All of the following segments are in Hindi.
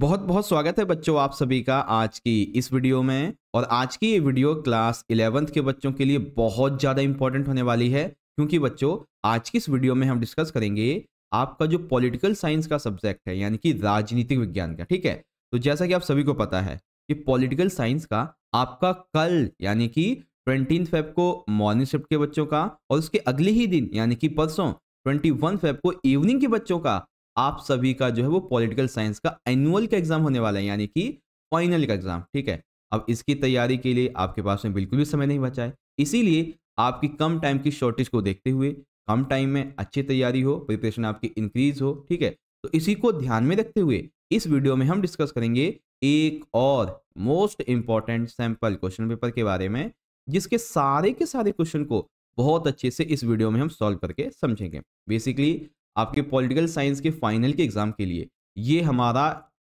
बहुत बहुत स्वागत है बच्चों आप सभी का आज की इस वीडियो में और आज की ये वीडियो क्लास इलेवेंथ के बच्चों के लिए बहुत ज़्यादा इंपॉर्टेंट होने वाली है क्योंकि बच्चों आज की इस वीडियो में हम डिस्कस करेंगे आपका जो पॉलिटिकल साइंस का सब्जेक्ट है यानी कि राजनीतिक विज्ञान का ठीक है तो जैसा कि आप सभी को पता है कि पॉलिटिकल साइंस का आपका कल यानी कि ट्वेंटी फेब को मॉर्निंग शिफ्ट के बच्चों का और उसके अगले ही दिन यानी कि परसों ट्वेंटी वन फेब को इवनिंग के बच्चों का आप सभी का जो है वो पॉलिटिकल साइंस का एनुअल का एग्जाम होने वाला है यानी कि फाइनल का एग्जाम ठीक है अब इसकी तैयारी के लिए आपके पास में बिल्कुल भी समय नहीं बचा है इसीलिए आपकी कम टाइम की शॉर्टेज को देखते हुए कम टाइम में अच्छी तैयारी हो प्रिपरेशन आपकी इंक्रीज हो ठीक है तो इसी को ध्यान में रखते हुए इस वीडियो में हम डिस्कस करेंगे एक और most important sample question paper के बारे में जिसके सारे के सारे क्वेश्चन को बहुत अच्छे से इस वीडियो में हम सॉल्व करके समझेंगे बेसिकली आपके पॉलिटिकल साइंस के फाइनल के एग्ज़ाम के लिए ये हमारा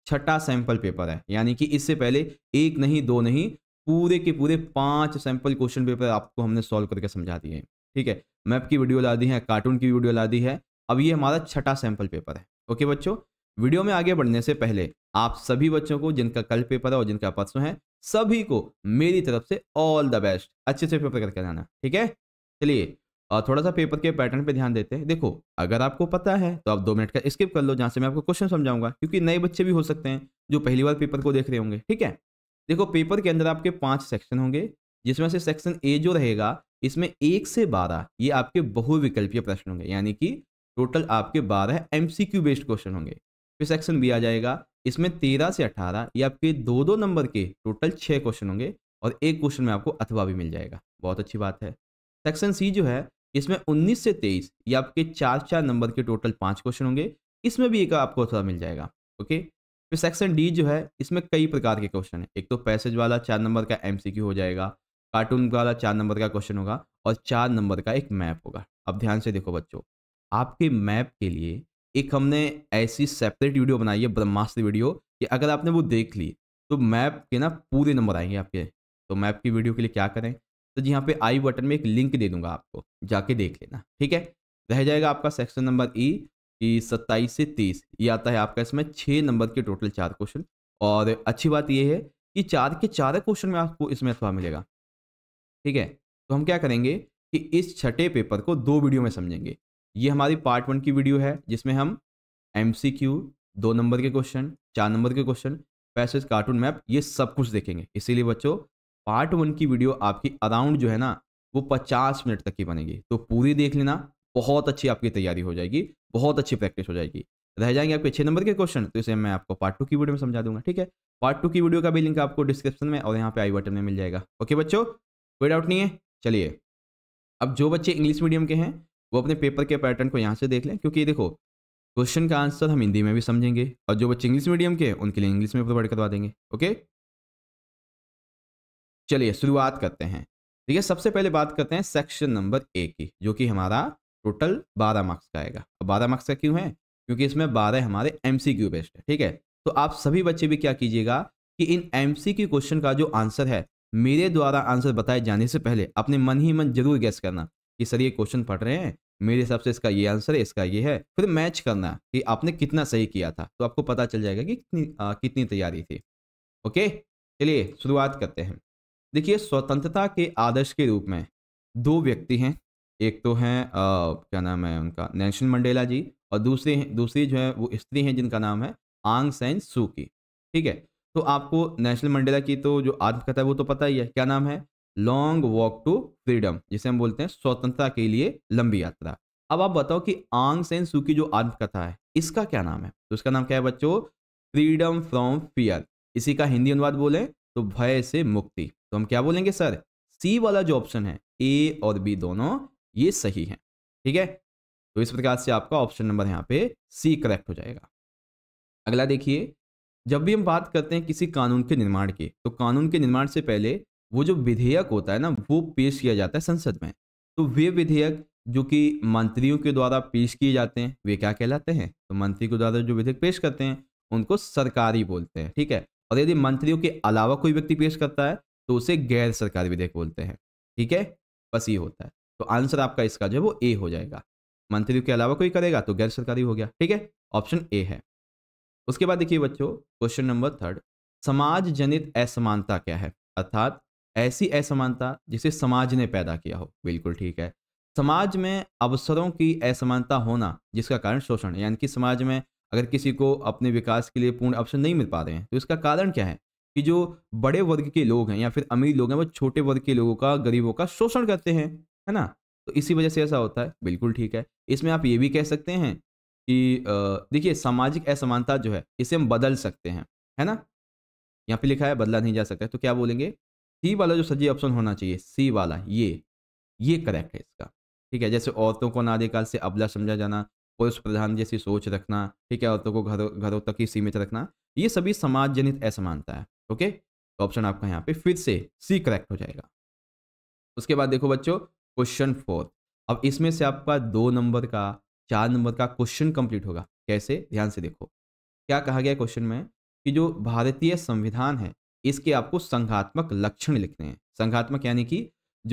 छठा सैंपल पेपर है यानी कि इससे पहले एक नहीं दो नहीं पूरे के पूरे पांच सैंपल क्वेश्चन पेपर आपको हमने सॉल्व करके समझा दिए हैं ठीक है मैप की वीडियो ला दी है कार्टून की वीडियो ला दी है अब ये हमारा छठा सैंपल पेपर है ओके बच्चों वीडियो में आगे बढ़ने से पहले आप सभी बच्चों को जिनका कल पेपर है और जिनका परसों है सभी को मेरी तरफ से ऑल द बेस्ट अच्छे से पेपर करके जाना ठीक है चलिए और थोड़ा सा पेपर के पैटर्न पे ध्यान देते हैं देखो अगर आपको पता है तो आप दो मिनट का स्किप कर लो जहाँ से मैं आपको क्वेश्चन समझाऊंगा क्योंकि नए बच्चे भी हो सकते हैं जो पहली बार पेपर को देख रहे होंगे ठीक है देखो पेपर के अंदर आपके पाँच सेक्शन होंगे जिसमें से सेक्शन ए जो रहेगा इसमें एक से बारह ये आपके बहुविकल्पीय प्रश्न होंगे यानी कि टोटल आपके बारह एम बेस्ड क्वेश्चन होंगे फिर सेक्शन बी आ जाएगा इसमें तेरह से अठारह ये आपके दो दो नंबर के टोटल छः क्वेश्चन होंगे और एक क्वेश्चन में आपको अथवा भी मिल जाएगा बहुत अच्छी बात है सेक्शन सी जो है इसमें 19 से 23 ये आपके चार चार नंबर के टोटल पांच क्वेश्चन होंगे इसमें भी एक आपको थोड़ा मिल जाएगा ओके फिर सेक्शन डी जो है इसमें कई प्रकार के क्वेश्चन है एक तो पैसेज वाला चार नंबर का एम हो जाएगा कार्टून वाला चार नंबर का क्वेश्चन होगा और चार नंबर का एक मैप होगा अब ध्यान से देखो बच्चों आपके मैप के लिए एक हमने ऐसी सेपरेट वीडियो बनाई है ब्रह्मास्त्र वीडियो कि अगर आपने वो देख ली तो मैप के ना पूरे नंबर आएंगे आपके तो मैप की वीडियो के लिए क्या करें तो जी यहाँ पे आई बटन में एक लिंक दे दूंगा आपको जाके देख लेना ठीक है रह जाएगा आपका सेक्शन नंबर ई कि सत्ताईस से तीस ये आता है आपका इसमें छः नंबर के टोटल चार क्वेश्चन और अच्छी बात यह है कि चार के चार क्वेश्चन में आपको इसमें अथवा मिलेगा ठीक है तो हम क्या करेंगे कि इस छठे पेपर को दो वीडियो में समझेंगे ये हमारी पार्ट वन की वीडियो है जिसमें हम एम दो नंबर के क्वेश्चन चार नंबर के क्वेश्चन पैसेज कार्टून मैप ये सब कुछ देखेंगे इसीलिए बच्चों पार्ट वन की वीडियो आपकी अराउंड जो है ना वो पचास मिनट तक की बनेगी तो पूरी देख लेना बहुत अच्छी आपकी तैयारी हो जाएगी बहुत अच्छी प्रैक्टिस हो जाएगी रह जाएंगे आपके छः नंबर के क्वेश्चन तो इसे मैं आपको पार्ट टू की वीडियो में समझा दूंगा ठीक है पार्ट टू की वीडियो का भी लिंक आपको डिस्क्रिप्शन में और यहाँ पे आई बटन में मिल जाएगा ओके बच्चों कोई डाउट नहीं है चलिए अब जो बच्चे इंग्लिश मीडियम के हैं वो अपने पेपर के पैटर्न को यहाँ से देख लें क्योंकि देखो क्वेश्चन का आंसर हम हिंदी में भी समझेंगे और जो बच्चे इंग्लिश मीडियम के उनके लिए इंग्लिश में प्रोवाइड करवा देंगे ओके चलिए शुरुआत करते हैं ठीक है सबसे पहले बात करते हैं सेक्शन नंबर ए की जो कि हमारा टोटल बारह मार्क्स का आएगा अब बारह मार्क्स का क्यों है क्योंकि इसमें बारह हमारे एम सी क्यू बेस्ट है ठीक है तो आप सभी बच्चे भी क्या कीजिएगा कि इन एम सी क्यू क्वेश्चन का जो आंसर है मेरे द्वारा आंसर बताए जाने से पहले अपने मन ही मन जरूर गैस करना कि सर ये क्वेश्चन पढ़ रहे हैं मेरे हिसाब से इसका ये आंसर है इसका ये है फिर मैच करना कि आपने कितना सही किया था तो आपको पता चल जाएगा कि कितनी आ, कितनी तैयारी थी ओके चलिए शुरुआत करते हैं देखिए स्वतंत्रता के आदर्श के रूप में दो व्यक्ति हैं एक तो हैं क्या नाम है उनका नेल्सन मंडेला जी और दूसरे दूसरी जो है वो स्त्री हैं जिनका नाम है आंग सैन सू की ठीक है तो आपको नेशनल मंडेला की तो जो आत्मकथा है वो तो पता ही है क्या नाम है लॉन्ग वॉक टू फ्रीडम जिसे हम बोलते हैं स्वतंत्रता के लिए लंबी यात्रा अब आप बताओ कि आंग सैन सू की जो आत्मकथा है इसका क्या नाम है तो इसका नाम क्या है बच्चों फ्रीडम फ्रॉम फियर इसी का हिंदी अनुवाद बोले तो भय से मुक्ति तो हम क्या बोलेंगे सर सी वाला जो ऑप्शन है ए और बी दोनों ये सही है ठीक है तो इस प्रकार से आपका ऑप्शन नंबर यहाँ पे सी करेक्ट हो जाएगा अगला देखिए जब भी हम बात करते हैं किसी कानून के निर्माण की तो कानून के निर्माण से पहले वो जो विधेयक होता है ना वो पेश किया जाता है संसद में तो वे विधेयक जो कि मंत्रियों के द्वारा पेश किए जाते हैं वे क्या कहलाते हैं तो मंत्री के द्वारा जो विधेयक पेश करते हैं उनको सरकारी बोलते हैं ठीक है और यदि मंत्रियों के अलावा कोई व्यक्ति पेश करता है तो उसे गैर सरकारी विधेयक बोलते हैं ठीक है बस ये होता है तो आंसर आपका इसका जो है वो ए हो जाएगा मंत्रियों के अलावा कोई करेगा तो गैर सरकारी हो गया ठीक है ऑप्शन ए है उसके बाद देखिए बच्चों क्वेश्चन नंबर थर्ड समाज जनित असमानता क्या है अर्थात ऐसी असमानता जिसे समाज ने पैदा किया हो बिल्कुल ठीक है समाज में अवसरों की असमानता होना जिसका कारण शोषण यानी कि समाज में अगर किसी को अपने विकास के लिए पूर्ण अवसर नहीं मिल पा रहे हैं तो इसका कारण क्या है कि जो बड़े वर्ग के लोग हैं या फिर अमीर लोग हैं वो छोटे वर्ग के लोगों का गरीबों का शोषण करते हैं है ना तो इसी वजह से ऐसा होता है बिल्कुल ठीक है इसमें आप ये भी कह सकते हैं कि देखिए सामाजिक असमानता जो है इसे हम बदल सकते हैं है ना यहाँ पे लिखा है बदला नहीं जा सकता तो क्या बोलेंगे सी वाला जो सजी ऑप्शन होना चाहिए सी वाला ये ये करेक्ट है इसका ठीक है जैसे औरतों को नादिकाल से अबला समझा जाना पुरुष प्रधान जैसी सोच रखना ठीक है औरतों को घरों घरों तक ही सीमित रखना ये सभी समाज जनित असमानता है ओके तो ऑप्शन आपका यहाँ पे फिर से सी करेक्ट हो जाएगा उसके बाद देखो बच्चों क्वेश्चन फोर अब इसमें से आपका दो नंबर का चार नंबर का क्वेश्चन कंप्लीट होगा कैसे ध्यान से देखो क्या कहा गया क्वेश्चन में कि जो भारतीय संविधान है इसके आपको संघात्मक लक्षण लिखने हैं संघात्मक यानी कि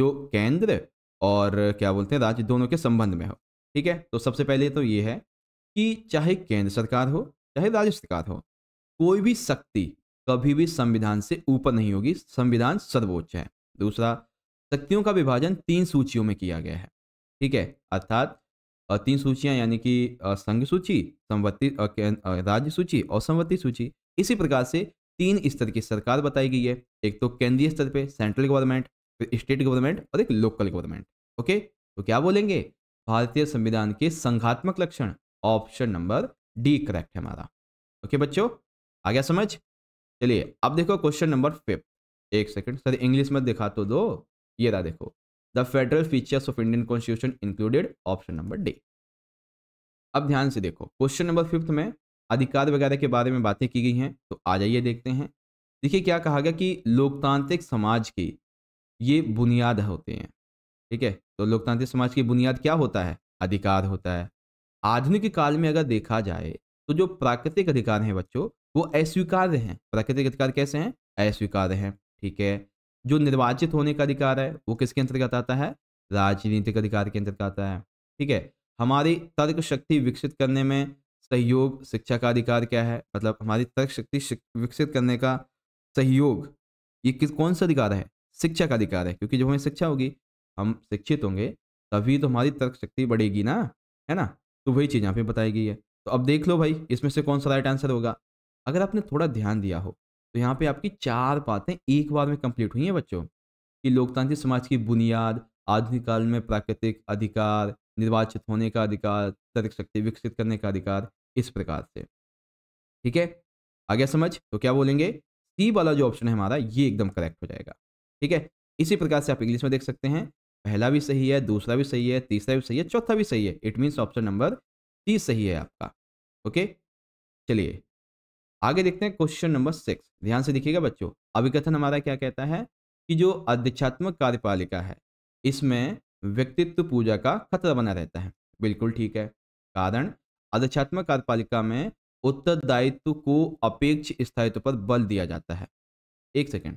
जो केंद्र और क्या बोलते हैं राज्य दोनों के संबंध में हो ठीक है तो सबसे पहले तो ये है कि चाहे केंद्र सरकार हो चाहे राज्य सरकार हो कोई भी शक्ति कभी भी संविधान से ऊपर नहीं होगी संविधान सर्वोच्च है दूसरा शक्तियों का विभाजन तीन सूचियों में किया गया है ठीक है अर्थात तीन सूचियां यानी कि संघ सूची संवत्ति राज्य सूची और संवत्ति सूची इसी प्रकार से तीन स्तर की सरकार बताई गई है एक तो केंद्रीय स्तर पे सेंट्रल गवर्नमेंट फिर स्टेट गवर्नमेंट और एक लोकल गवर्नमेंट ओके तो क्या बोलेंगे भारतीय संविधान के संघात्मक लक्षण ऑप्शन नंबर डी करेक्ट है हमारा ओके बच्चों आ गया समझ चलिए अब देखो क्वेश्चन नंबर फिफ्थ एक सेकंड सर इंग्लिश में दिखा तो दो ये रहा देखो the federal features of Indian constitution included option number D अब ध्यान से देखो क्वेश्चन नंबर फिफ्थ में अधिकार वगैरह के बारे में बातें की गई हैं तो आ जाइए देखते हैं देखिए क्या कहा गया कि लोकतांत्रिक समाज की ये बुनियाद होते हैं ठीक है तो लोकतांत्रिक समाज की बुनियाद क्या होता है अधिकार होता है आधुनिक काल में अगर देखा जाए तो जो प्राकृतिक अधिकार हैं बच्चों वो अस्वीकार्य हैं प्राकृतिक अधिकार कैसे हैं अस्वीकार्य हैं ठीक है जो निर्वाचित होने का अधिकार है वो किसके अंतर्गत आता है राजनीतिक अधिकार के अंतर्गत आता है ठीक है हमारी तर्क शक्ति विकसित करने में सहयोग शिक्षा का अधिकार क्या है मतलब हमारी तर्क शक्ति विकसित करने का सहयोग ये किस कौन सा अधिकार है शिक्षा का अधिकार है क्योंकि जब हमें शिक्षा होगी हम शिक्षित होंगे तभी तो हमारी तर्क शक्ति बढ़ेगी ना है ना तो वही चीज़ यहाँ पे बताई गई है तो अब देख लो भाई इसमें से कौन सा राइट आंसर होगा अगर आपने थोड़ा ध्यान दिया हो तो यहाँ पे आपकी चार बातें एक बार में कंप्लीट हुई हैं बच्चों कि लोकतांत्रिक समाज की बुनियाद आधुनिक काल में प्राकृतिक अधिकार निर्वाचित होने का अधिकार तर्क शक्ति विकसित करने का अधिकार इस प्रकार से ठीक है आ गया समझ तो क्या बोलेंगे सी वाला जो ऑप्शन है हमारा ये एकदम करेक्ट हो जाएगा ठीक है इसी प्रकार से आप इंग्लिश में देख सकते हैं पहला भी सही है दूसरा भी सही है तीसरा भी सही है चौथा भी सही है it means option number C सही है आपका ओके चलिए आगे देखते हैं क्वेश्चन नंबर सिक्स ध्यान से देखिएगा बच्चों अभिकथन हमारा क्या कहता है कि जो अध्यक्षात्मक कार्यपालिका है इसमें व्यक्तित्व पूजा का खतरा बना रहता है बिल्कुल ठीक है कारण अध्यक्षात्मक कार्यपालिका में उत्तरदायित्व को अपेक्ष स्थायित्व पर बल दिया जाता है एक सेकेंड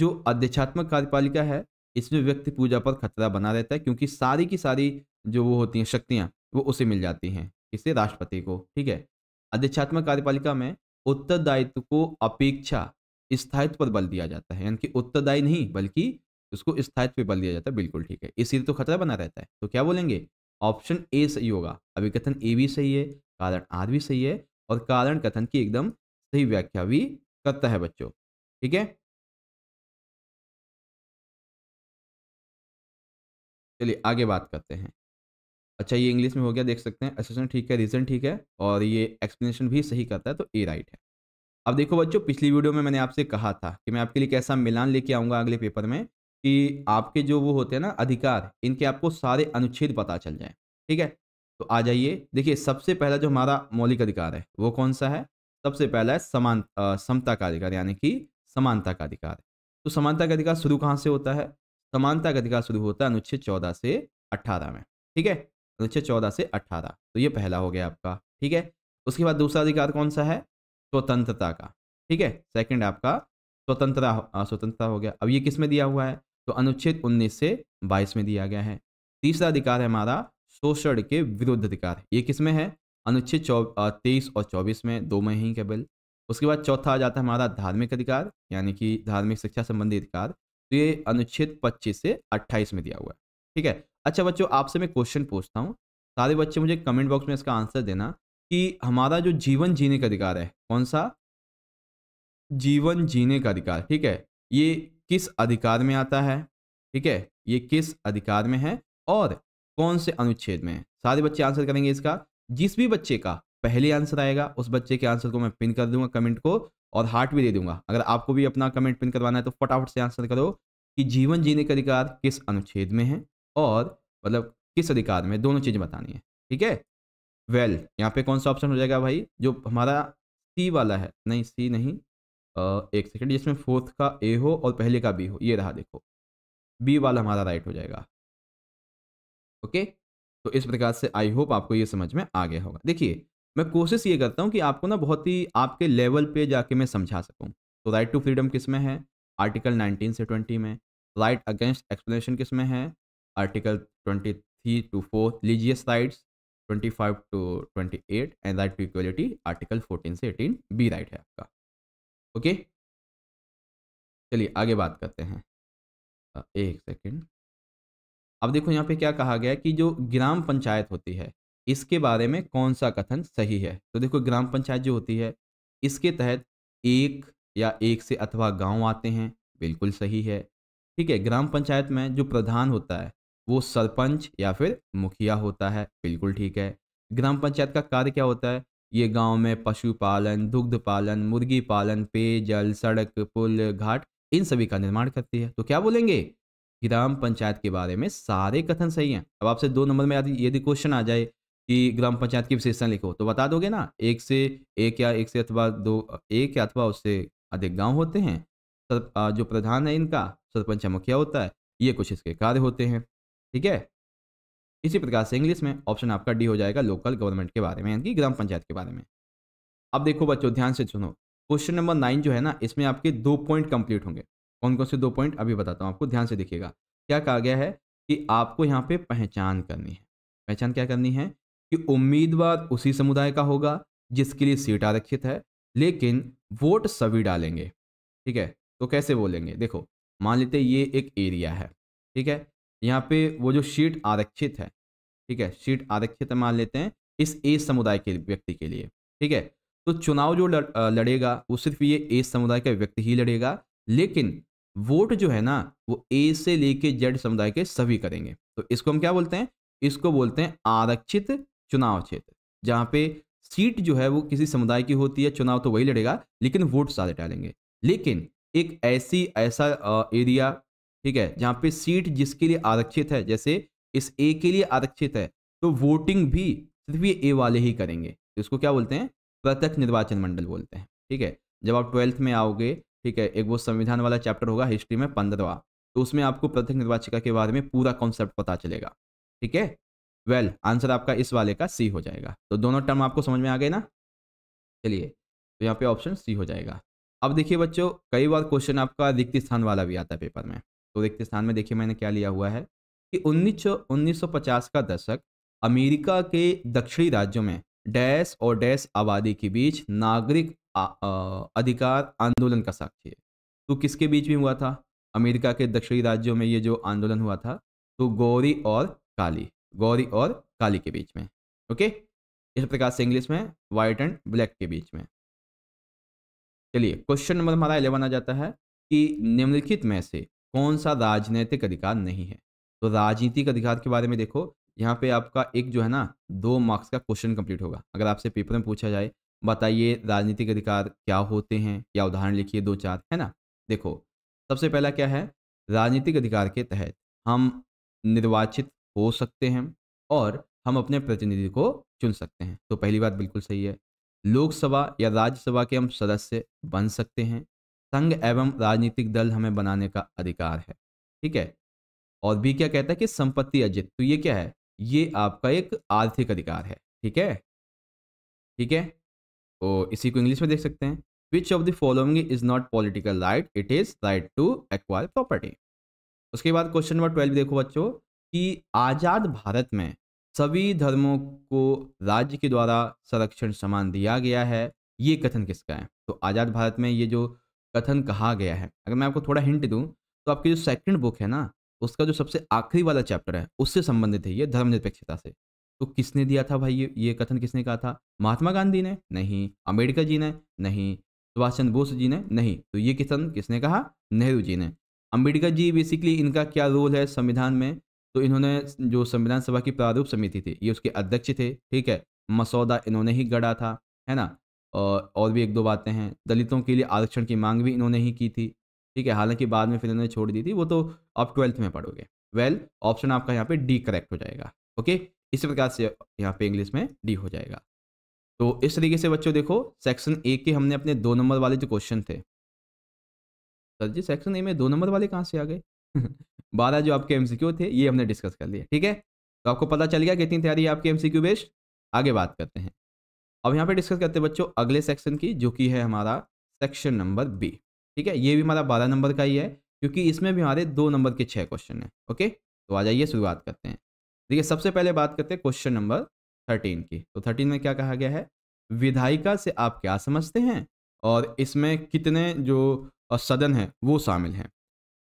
जो अध्यक्षात्मक कार्यपालिका है इसमें व्यक्ति पूजा पर खतरा बना रहता है क्योंकि सारी की सारी जो वो होती हैं शक्तियाँ वो उसे मिल जाती हैं किसे राष्ट्रपति को ठीक है अध्यक्षात्मक कार्यपालिका में उत्तरदायित्व को अपेक्षा स्थायित्व पर बल दिया जाता है यानी कि उत्तरदायी नहीं बल्कि उसको स्थायित्व पर बल दिया जाता है बिल्कुल ठीक है इसीलिए तो खतरा बना रहता है तो क्या बोलेंगे ऑप्शन ए सही होगा अभी कथन ए भी सही है कारण आर भी सही है और कारण कथन की एकदम सही व्याख्या भी करता है बच्चों ठीक है चलिए आगे बात करते हैं अच्छा ये इंग्लिश में हो गया देख सकते हैं एसेशन अच्छा, ठीक है रीजन ठीक है और ये एक्सप्लेनेशन भी सही करता है तो ए राइट है अब देखो बच्चों पिछली वीडियो में मैंने आपसे कहा था कि मैं आपके लिए कैसा मिलान लेके आऊँगा अगले पेपर में कि आपके जो वो होते हैं ना अधिकार इनके आपको सारे अनुच्छेद पता चल जाए ठीक है तो आ जाइए देखिए सबसे पहला जो हमारा मौलिक अधिकार है वो कौन सा है सबसे पहला है समान समता का अधिकार यानी कि समानता का अधिकार तो समानता का अधिकार शुरू कहाँ से होता है समानता का अधिकार शुरू होता है अनुच्छेद चौदह से अट्ठारह में ठीक है अनुच्छेद चौदह से अट्ठारह तो ये पहला हो गया आपका ठीक है उसके बाद दूसरा अधिकार कौन सा है स्वतंत्रता का ठीक है सेकंड आपका स्वतंत्रता स्वतंत्रता हो गया अब ये किस में दिया हुआ है तो अनुच्छेद 19 से 22 में दिया गया है तीसरा अधिकार है हमारा शोषण के विरुद्ध अधिकार ये किस में है अनुच्छेद चौ तेईस और चौबीस में दो में ही केवल उसके बाद चौथा आ जाता है हमारा धार्मिक अधिकार यानी कि धार्मिक शिक्षा संबंधी अधिकार तो ये अनुच्छेद पच्चीस से अट्ठाईस में दिया हुआ है ठीक है अच्छा बच्चों आपसे मैं क्वेश्चन पूछता हूँ सारे बच्चे मुझे कमेंट बॉक्स में इसका आंसर देना कि हमारा जो जीवन जीने का अधिकार है कौन सा जीवन जीने का अधिकार ठीक है ये किस अधिकार में आता है ठीक है ये किस अधिकार में है और कौन से अनुच्छेद में है सारे बच्चे आंसर करेंगे इसका जिस भी बच्चे का पहले आंसर आएगा उस बच्चे के आंसर को मैं पिन कर दूंगा कमेंट को और हार्ट भी दे दूंगा अगर आपको भी अपना कमेंट पिन करवाना है तो फटाफट से आंसर करो कि जीवन जीने का अधिकार किस अनुच्छेद में है और मतलब किस अधिकार में दोनों चीज़ें बतानी है ठीक है वेल यहाँ पे कौन सा ऑप्शन हो जाएगा भाई जो हमारा सी वाला है नहीं सी नहीं आ, एक सेकेंड जिसमें फोर्थ का ए हो और पहले का बी हो ये रहा देखो बी वाला हमारा राइट हो जाएगा ओके तो इस प्रकार से आई होप आपको ये समझ में आ गया होगा देखिए मैं कोशिश ये करता हूँ कि आपको ना बहुत ही आपके लेवल पे जाके मैं समझा सकूँ तो राइट टू फ्रीडम किस में है आर्टिकल 19 से 20 में राइट अगेंस्ट एक्सप्लेनेशन किस में है article 23 to 4 religious rights 25 to 28 and right to equality article 14 से 18 बी राइट है आपका ओके चलिए आगे बात करते हैं एक सेकेंड अब देखो यहाँ पे क्या कहा गया कि जो ग्राम पंचायत होती है इसके बारे में कौन सा कथन सही है तो देखो ग्राम पंचायत जो होती है इसके तहत एक या एक से अथवा गांव आते हैं बिल्कुल सही है ठीक है ग्राम पंचायत में जो प्रधान होता है वो सरपंच या फिर मुखिया होता है बिल्कुल ठीक है ग्राम पंचायत का कार्य क्या होता है ये गांव में पशुपालन दुग्ध पालन मुर्गी पालन पेयजल सड़क पुल घाट इन सभी का निर्माण करती है तो क्या बोलेंगे ग्राम पंचायत के बारे में सारे कथन सही हैं अब आपसे दो नंबर में यदि क्वेश्चन आ जाए कि ग्राम पंचायत की विशेषता लिखो तो बता दोगे ना एक से एक या एक से अथवा दो एक या अथवा उससे अधिक गांव होते हैं जो प्रधान है इनका सरपंच मुखिया होता है ये कुछ इसके कार्य होते हैं ठीक है इसी प्रकार से इंग्लिश में ऑप्शन आपका डी हो जाएगा लोकल गवर्नमेंट के बारे में यानी कि ग्राम पंचायत के बारे में अब देखो बच्चों ध्यान से सुनो क्वेश्चन नंबर नाइन जो है ना इसमें आपके दो पॉइंट कंप्लीट होंगे कौन कौन से दो पॉइंट अभी बताता हूँ आपको ध्यान से देखिएगा क्या कहा गया है कि आपको यहाँ पे पहचान करनी है पहचान क्या करनी है कि उम्मीदवार उसी समुदाय का होगा जिसके लिए सीट आरक्षित है लेकिन वोट सभी डालेंगे ठीक है तो कैसे बोलेंगे देखो मान लेते ये एक एरिया है ठीक है यहाँ पे वो जो शीट आरक्षित है ठीक है शीट आरक्षित मान लेते हैं इस ए समुदाय के व्यक्ति के लिए ठीक है तो चुनाव जो लड़ेगा वो सिर्फ ये ए समुदाय का व्यक्ति ही लड़ेगा लेकिन वोट जो है ना वो ए से लेके जेड समुदाय के सभी करेंगे तो इसको हम क्या बोलते हैं इसको बोलते हैं आरक्षित चुनाव क्षेत्र जहाँ पे सीट जो है वो किसी समुदाय की होती है चुनाव तो वही लड़ेगा लेकिन वोट सारे डालेंगे लेकिन एक ऐसी ऐसा एरिया ठीक है जहाँ पे सीट जिसके लिए आरक्षित है जैसे इस ए के लिए आरक्षित है तो वोटिंग भी सिर्फ ये ए वाले ही करेंगे तो इसको क्या बोलते हैं प्रत्यक्ष निर्वाचन मंडल बोलते हैं ठीक है जब आप ट्वेल्थ में आओगे ठीक है एक वो संविधान वाला चैप्टर होगा हिस्ट्री में पंद्रवा तो उसमें आपको प्रत्यक्ष निर्वाचिका के बारे में पूरा कॉन्सेप्ट पता चलेगा ठीक है वेल आंसर आपका इस वाले का सी हो जाएगा तो दोनों टर्म आपको समझ में आ गए ना चलिए तो यहाँ पे ऑप्शन सी हो जाएगा अब देखिए बच्चों कई बार क्वेश्चन आपका रिक्त स्थान वाला भी आता है पेपर में तो देखते स्थान में देखिए मैंने क्या लिया हुआ है कि उन्नीस उन्नीस का दशक अमेरिका के दक्षिणी राज्यों में डैश और डैश आबादी के बीच नागरिक आ, आ, अधिकार आंदोलन का साक्षी है तो किसके बीच में हुआ था अमेरिका के दक्षिणी राज्यों में ये जो आंदोलन हुआ था तो गौरी और काली गौरी और काली के बीच में ओके इस प्रकार से इंग्लिश में वाइट एंड ब्लैक के बीच में चलिए क्वेश्चन नंबर हमारा इलेवन आ जाता है कि निम्नलिखित में से कौन सा राजनीतिक अधिकार नहीं है तो राजनीतिक अधिकार के बारे में देखो यहाँ पे आपका एक जो है ना दो मार्क्स का क्वेश्चन कंप्लीट होगा अगर आपसे पेपर में पूछा जाए बताइए राजनीतिक अधिकार क्या होते हैं या उदाहरण लिखिए दो चार है ना देखो सबसे पहला क्या है राजनीतिक अधिकार के तहत हम निर्वाचित हो सकते हैं और हम अपने प्रतिनिधि को चुन सकते हैं तो पहली बात बिल्कुल सही है लोकसभा या राज्यसभा के हम सदस्य बन सकते हैं संघ एवं राजनीतिक दल हमें बनाने का अधिकार है ठीक है और भी क्या कहता है कि संपत्ति अर्जित तो ये क्या है ये आपका एक आर्थिक अधिकार है ठीक है ठीक है तो इसी को इंग्लिश में देख सकते हैं which of the following is not political right it is right to acquire property उसके बाद क्वेश्चन नंबर ट्वेल्व देखो बच्चों कि आज़ाद भारत में सभी धर्मों को राज्य के द्वारा संरक्षण समान दिया गया है ये कथन किसका है तो आज़ाद भारत में ये जो कथन कहा गया है अगर मैं आपको थोड़ा हिंट दूँ तो आपकी जो सेकंड बुक है ना उसका जो सबसे आखिरी वाला चैप्टर है उससे संबंधित है ये धर्मनिरपेक्षता से तो किसने दिया था भाई ये ये कथन किसने कहा था महात्मा गांधी ने नहीं अम्बेडकर जी ने नहीं सुभाष चंद्र बोस जी ने नहीं तो ये कथन किसने कहा नेहरू जी ने अम्बेडकर जी बेसिकली इनका क्या रोल है संविधान में तो इन्होंने जो संविधान सभा की प्रारूप समिति थी ये उसके अध्यक्ष थे ठीक है मसौदा इन्होंने ही गढ़ा था है ना और भी एक दो बातें हैं दलितों के लिए आरक्षण की मांग भी इन्होंने ही की थी ठीक है हालांकि बाद में फिर इन्होंने छोड़ दी थी वो तो आप ट्वेल्थ में पढ़ोगे वेल ऑप्शन आपका यहाँ पे डी करेक्ट हो जाएगा ओके इसी प्रकार से यहाँ पे इंग्लिश में डी हो जाएगा तो इस तरीके से बच्चों देखो सेक्शन ए के हमने अपने दो नंबर वाले जो क्वेश्चन थे सर जी सेक्शन ए में दो नंबर वाले कहाँ से आ गए बारह जो आपके एमसीक्यू थे ये हमने डिस्कस कर लिए ठीक है तो आपको पता चल गया कितनी तैयारी है आपके एमसीक्यू बेस्ड आगे बात करते हैं अब यहाँ पे डिस्कस करते हैं बच्चों अगले सेक्शन की जो कि है हमारा सेक्शन नंबर बी ठीक है ये भी हमारा बारह नंबर का ही है क्योंकि इसमें भी हमारे दो नंबर के छः क्वेश्चन हैं ओके तो आ जाइए शुरुआत करते हैं देखिए सबसे पहले बात करते हैं क्वेश्चन नंबर थर्टीन की तो थर्टीन में क्या कहा गया है विधायिका से आप क्या समझते हैं और इसमें कितने जो सदन हैं वो शामिल हैं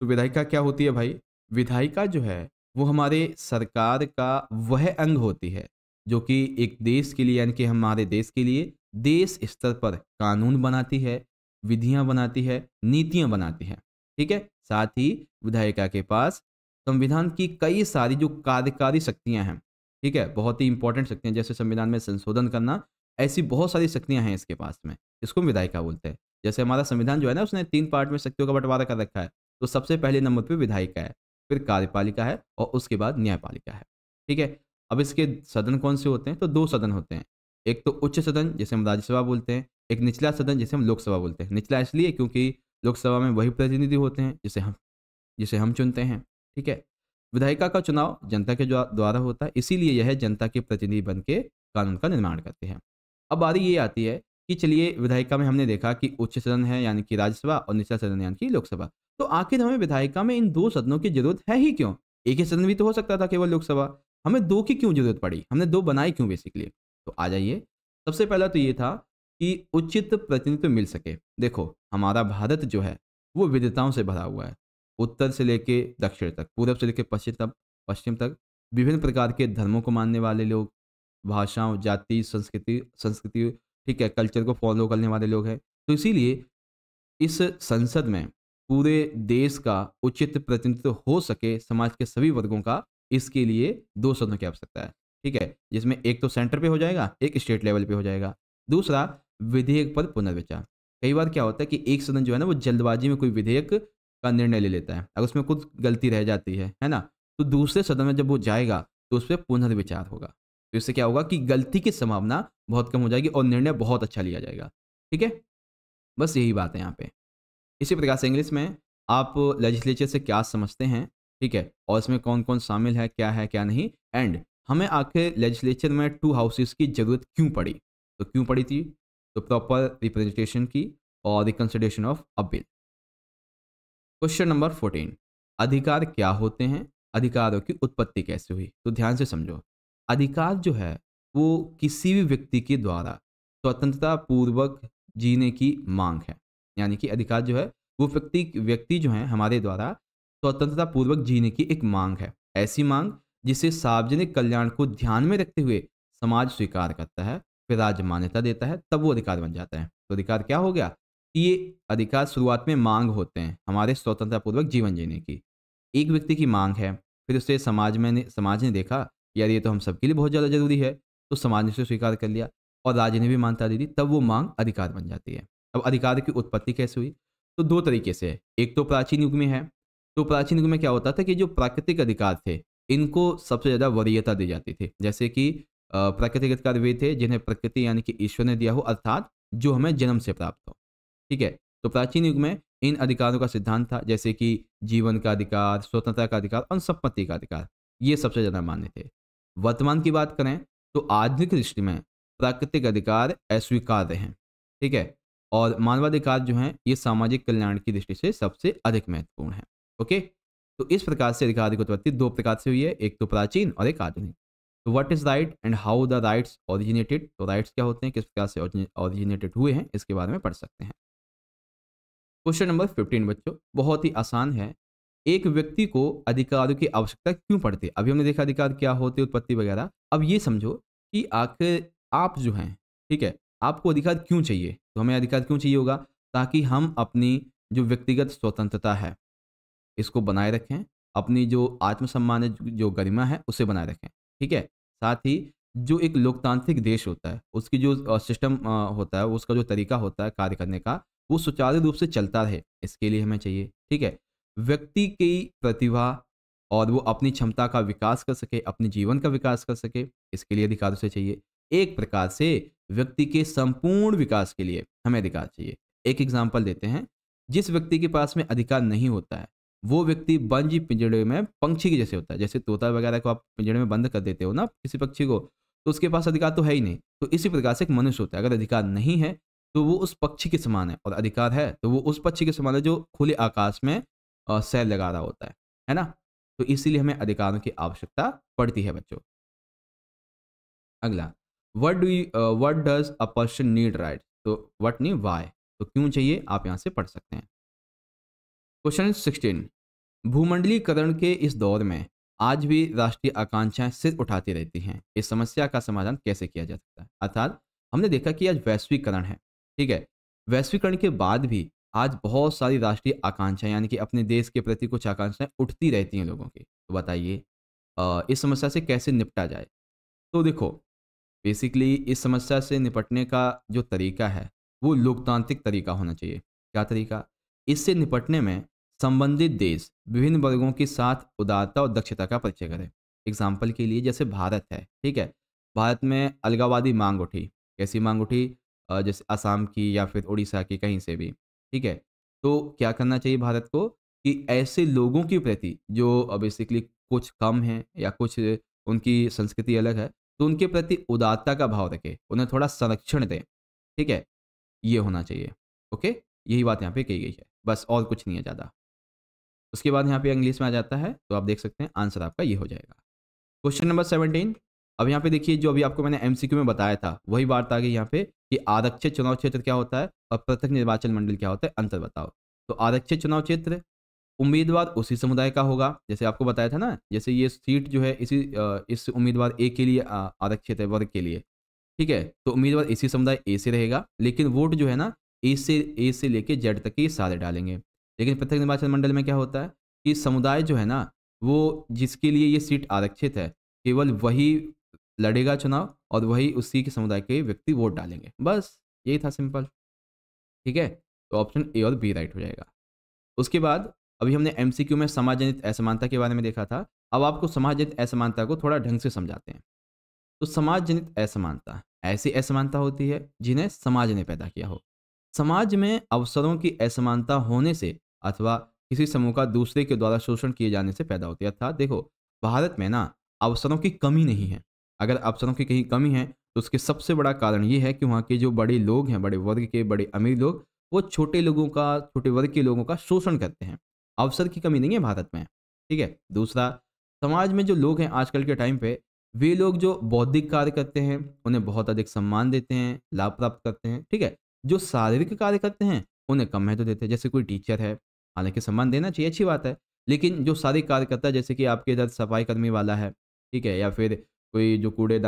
तो विधायिका क्या होती है भाई विधायिका जो है वो हमारे सरकार का वह अंग होती है जो कि एक देश के लिए यानी कि हमारे देश के लिए देश स्तर पर कानून बनाती है विधियां बनाती है नीतियां बनाती है ठीक है साथ ही विधायिका के पास संविधान की कई सारी जो कार्यकारी शक्तियां हैं ठीक है बहुत ही इंपॉर्टेंट शक्तियां जैसे संविधान में संशोधन करना ऐसी बहुत सारी शक्तियां हैं इसके पास में इसको विधायिका बोलते हैं जैसे हमारा संविधान जो है ना उसने तीन पार्ट में शक्तियों का बंटवारा कर रखा है तो सबसे पहले नंबर पर विधायिका है फिर कार्यपालिका है और उसके बाद न्यायपालिका है ठीक है अब इसके सदन कौन से होते हैं तो दो सदन होते हैं एक तो उच्च सदन जिसे हम राज्यसभा बोलते हैं एक निचला सदन जिसे हम लोकसभा बोलते हैं निचला इसलिए क्योंकि लोकसभा में वही प्रतिनिधि होते हैं जिसे हम जिसे हम चुनते हैं ठीक है विधायिका का चुनाव जनता के द्वारा होता है इसीलिए यह जनता के प्रतिनिधि बन के कानून का निर्माण करते हैं अब बारी ये आती है कि चलिए विधायिका में हमने देखा कि उच्च सदन है यानी कि राज्यसभा और निचला सदन यानी कि लोकसभा तो आखिर हमें विधायिका में इन दो सदनों की जरूरत है ही क्यों एक ही सदन भी तो हो सकता था केवल लोकसभा हमें दो की क्यों जरूरत पड़ी हमने दो बनाए क्यों बेसिकली तो आ जाइए सबसे पहला तो ये था कि उचित प्रतिनिधित्व मिल सके देखो हमारा भारत जो है वो विविधताओं से भरा हुआ है उत्तर से लेके दक्षिण तक पूर्व से लेके पश्चिम तक पश्चिम तक विभिन्न प्रकार के धर्मों को मानने वाले लोग भाषाओं जाति संस्कृति संस्कृति ठीक है कल्चर को फॉलो करने वाले लोग हैं तो इसीलिए इस संसद में पूरे देश का उचित प्रतिनिधित्व हो सके समाज के सभी वर्गों का इसके लिए दो सदनों की आवश्यकता है ठीक है जिसमें एक तो सेंटर पे हो जाएगा एक स्टेट लेवल पे हो जाएगा दूसरा विधेयक पर पुनर्विचार कई बार क्या होता है कि एक सदन जो है ना वो जल्दबाजी में कोई विधेयक का निर्णय ले लेता है अगर उसमें कुछ गलती रह जाती है है ना तो दूसरे सदन में जब वो जाएगा तो उस पर पुनर्विचार होगा तो इससे क्या होगा कि गलती की संभावना बहुत कम हो जाएगी और निर्णय बहुत अच्छा लिया जाएगा ठीक है बस यही बात है यहाँ पे इसी प्रकार से इंग्लिश में आप लेजिस्लेचर से क्या समझते हैं ठीक है और इसमें कौन कौन शामिल है क्या है क्या नहीं एंड हमें आखिर लेजिस्लेचर में टू हाउसेस की ज़रूरत क्यों पड़ी तो क्यों पड़ी थी तो प्रॉपर रिप्रेजेंटेशन की और reconsideration of a bill question number fourteen अधिकार क्या होते हैं अधिकारों की उत्पत्ति कैसे हुई तो ध्यान से समझो अधिकार जो है वो किसी भी व्यक्ति के द्वारा स्वतंत्रता पूर्वक जीने की मांग है यानी कि अधिकार जो है वो व्यक्ति व्यक्ति जो है हमारे द्वारा स्वतंत्रता पूर्वक जीने की एक मांग है ऐसी मांग जिसे सार्वजनिक कल्याण को ध्यान में रखते हुए समाज स्वीकार करता है फिर राज्य मान्यता देता है तब वो अधिकार बन जाता है तो अधिकार क्या हो गया कि ये अधिकार शुरुआत में मांग होते हैं हमारे स्वतंत्रतापूर्वक जीवन जीने की एक व्यक्ति की मांग है फिर उसे समाज में ने, समाज ने देखा यार ये तो हम सबके लिए बहुत ज़्यादा ज़रूरी है तो समाज ने उसे स्वीकार कर लिया और राज्य ने भी मान्यता दे दी तब वो मांग अधिकार बन जाती है अब अधिकार की उत्पत्ति कैसे हुई तो दो तरीके से एक तो प्राचीन युग में है तो प्राचीन युग में क्या होता था कि जो प्राकृतिक अधिकार थे इनको सबसे ज़्यादा वरीयता दी जाती थी जैसे कि प्राकृतिक अधिकार वे थे जिन्हें प्रकृति यानी कि ईश्वर ने दिया हो अर्थात जो हमें जन्म से प्राप्त हो ठीक है तो प्राचीन युग में इन अधिकारों का सिद्धांत था जैसे कि जीवन का अधिकार स्वतंत्रता का अधिकार और संपत्ति का अधिकार ये सबसे ज़्यादा मान्य थे वर्तमान की बात करें तो आधुनिक दृष्टि में प्राकृतिक अधिकार अस्वीकार्य हैं ठीक है और मानवाधिकार जो हैं ये सामाजिक कल्याण की दृष्टि से सबसे अधिक महत्वपूर्ण है ओके तो इस प्रकार से अधिकारिक उत्पत्ति दो प्रकार से हुई है एक तो प्राचीन और एक आधुनिक तो what is right and how the rights originated तो राइट्स क्या होते हैं किस प्रकार से ओरिजिनेटेड हुए हैं इसके बारे में पढ़ सकते हैं क्वेश्चन नंबर फिफ्टीन बच्चों बहुत ही आसान है एक व्यक्ति को अधिकारों की आवश्यकता क्यों पड़ती है अभी हमने देखा अधिकार क्या होते उत्पत्ति वगैरह अब ये समझो कि आखिर आप जो हैं ठीक है आपको अधिकार क्यों चाहिए तो हमें अधिकार क्यों चाहिए होगा ताकि हम अपनी जो व्यक्तिगत स्वतंत्रता है इसको बनाए रखें अपनी जो आत्मसम्मान जो गरिमा है उसे बनाए रखें ठीक है साथ ही जो एक लोकतांत्रिक देश होता है उसकी जो सिस्टम होता है उसका जो तरीका होता है कार्य करने का वो सुचारू रूप से चलता रहे इसके लिए हमें चाहिए ठीक है व्यक्ति की प्रतिभा और वो अपनी क्षमता का विकास कर सके अपने जीवन का विकास कर सके इसके लिए अधिकार उसे चाहिए एक प्रकार से व्यक्ति के संपूर्ण विकास के लिए हमें अधिकार चाहिए एक एग्जाम्पल देते हैं जिस व्यक्ति के पास में अधिकार नहीं होता है वो व्यक्ति बंजी पिंजड़े में पंक्षी के जैसे होता है जैसे तोता वगैरह को आप पिंजड़े में बंद कर देते हो ना किसी पक्षी को तो उसके पास अधिकार तो है ही नहीं तो इसी प्रकार से एक मनुष्य होता है अगर अधिकार नहीं है तो वो उस पक्षी के समान है और अधिकार है तो वो उस पक्षी के समान है जो खुले आकाश में सैर लगा रहा होता है है ना तो इसीलिए हमें अधिकारों की आवश्यकता पड़ती है बच्चों अगला what do what does a person need right तो वट नी वाई तो क्यों चाहिए आप यहाँ से पढ़ सकते हैं क्वेश्चन सिक्सटीन भूमंडलीकरण के इस दौर में आज भी राष्ट्रीय आकांक्षाएं सिर उठाती रहती हैं इस समस्या का समाधान कैसे किया जा सकता है अर्थात हमने देखा कि आज वैश्वीकरण है ठीक है वैश्वीकरण के बाद भी आज बहुत सारी राष्ट्रीय आकांक्षाएं यानी कि अपने देश के प्रति कुछ आकांक्षाएं उठती रहती हैं लोगों की तो बताइए इस समस्या से कैसे निपटा जाए तो देखो बेसिकली इस समस्या से निपटने का जो तरीका है वो लोकतांत्रिक तरीका होना चाहिए क्या तरीका इससे निपटने में संबंधित देश विभिन्न वर्गों के साथ उदारता और दक्षता का परिचय करें एग्जाम्पल के लिए जैसे भारत है ठीक है भारत में अलगावादी मांग उठी कैसी मांग उठी जैसे असम की या फिर उड़ीसा की कहीं से भी ठीक है तो क्या करना चाहिए भारत को कि ऐसे लोगों के प्रति जो बेसिकली कुछ कम हैं या कुछ उनकी संस्कृति अलग है तो उनके प्रति उदारता का भाव रखे उन्हें थोड़ा संरक्षण दें ठीक है ये होना चाहिए ओके यही बात यहाँ पे कही गई है बस और कुछ नहीं है ज़्यादा उसके बाद यहाँ पे इंग्लिश में आ जाता है तो आप देख सकते हैं आंसर आपका ये हो जाएगा क्वेश्चन नंबर सेवनटीन अब यहाँ पे देखिए जो अभी आपको मैंने एमसीक्यू में बताया था वही बात आ गई यहाँ पे कि आरक्षित चुनाव क्षेत्र क्या होता है और पृथक निर्वाचन मंडल क्या होता है अंतर बताओ तो आरक्षित चुनाव क्षेत्र उम्मीदवार उसी समुदाय का होगा जैसे आपको बताया था ना जैसे ये सीट जो है इसी इस उम्मीदवार ए के लिए आरक्षित है वर्ग के लिए ठीक है तो उम्मीदवार इसी समुदाय ए से रहेगा लेकिन वोट जो है ना ए से ए से लेके जेड तक ही सारे डालेंगे लेकिन पृथक निर्वाचन मंडल में क्या होता है कि समुदाय जो है ना वो जिसके लिए ये सीट आरक्षित है केवल वही लड़ेगा चुनाव और वही उसी के समुदाय के व्यक्ति वोट डालेंगे बस यही था सिंपल ठीक है तो ऑप्शन ए और बी राइट हो जाएगा उसके बाद अभी हमने एम में जनित असमानता के बारे में देखा था अब आपको जनित असमानता को थोड़ा ढंग से समझाते हैं तो समाजजनित असमानता ऐसी असमानता होती है जिन्हें समाज ने पैदा किया हो समाज में अवसरों की असमानता होने से अथवा किसी समूह का दूसरे के द्वारा शोषण किए जाने से पैदा होती है अर्थात देखो भारत में ना अवसरों की कमी नहीं है अगर अवसरों की कहीं कमी है तो उसके सबसे बड़ा कारण ये है कि वहाँ के जो बड़े लोग हैं बड़े वर्ग के बड़े अमीर लोग वो छोटे लोगों का छोटे वर्ग के लोगों का शोषण करते हैं अवसर की कमी नहीं है भारत में ठीक है दूसरा समाज में जो लोग हैं आजकल के टाइम पे वे लोग जो बौद्धिक कार्य करते हैं उन्हें बहुत अधिक सम्मान देते हैं लाभ प्राप्त करते हैं ठीक है जो शारीरिक कार्य करते हैं उन्हें कम महत्व देते हैं जैसे कोई टीचर है हालांकि सम्मान देना चाहिए अच्छी बात है लेकिन जो सारे कार्यकर्ता जैसे कि आपके इधर सफाई कर्मी वाला है ठीक है या फिर कोई जो कूड़े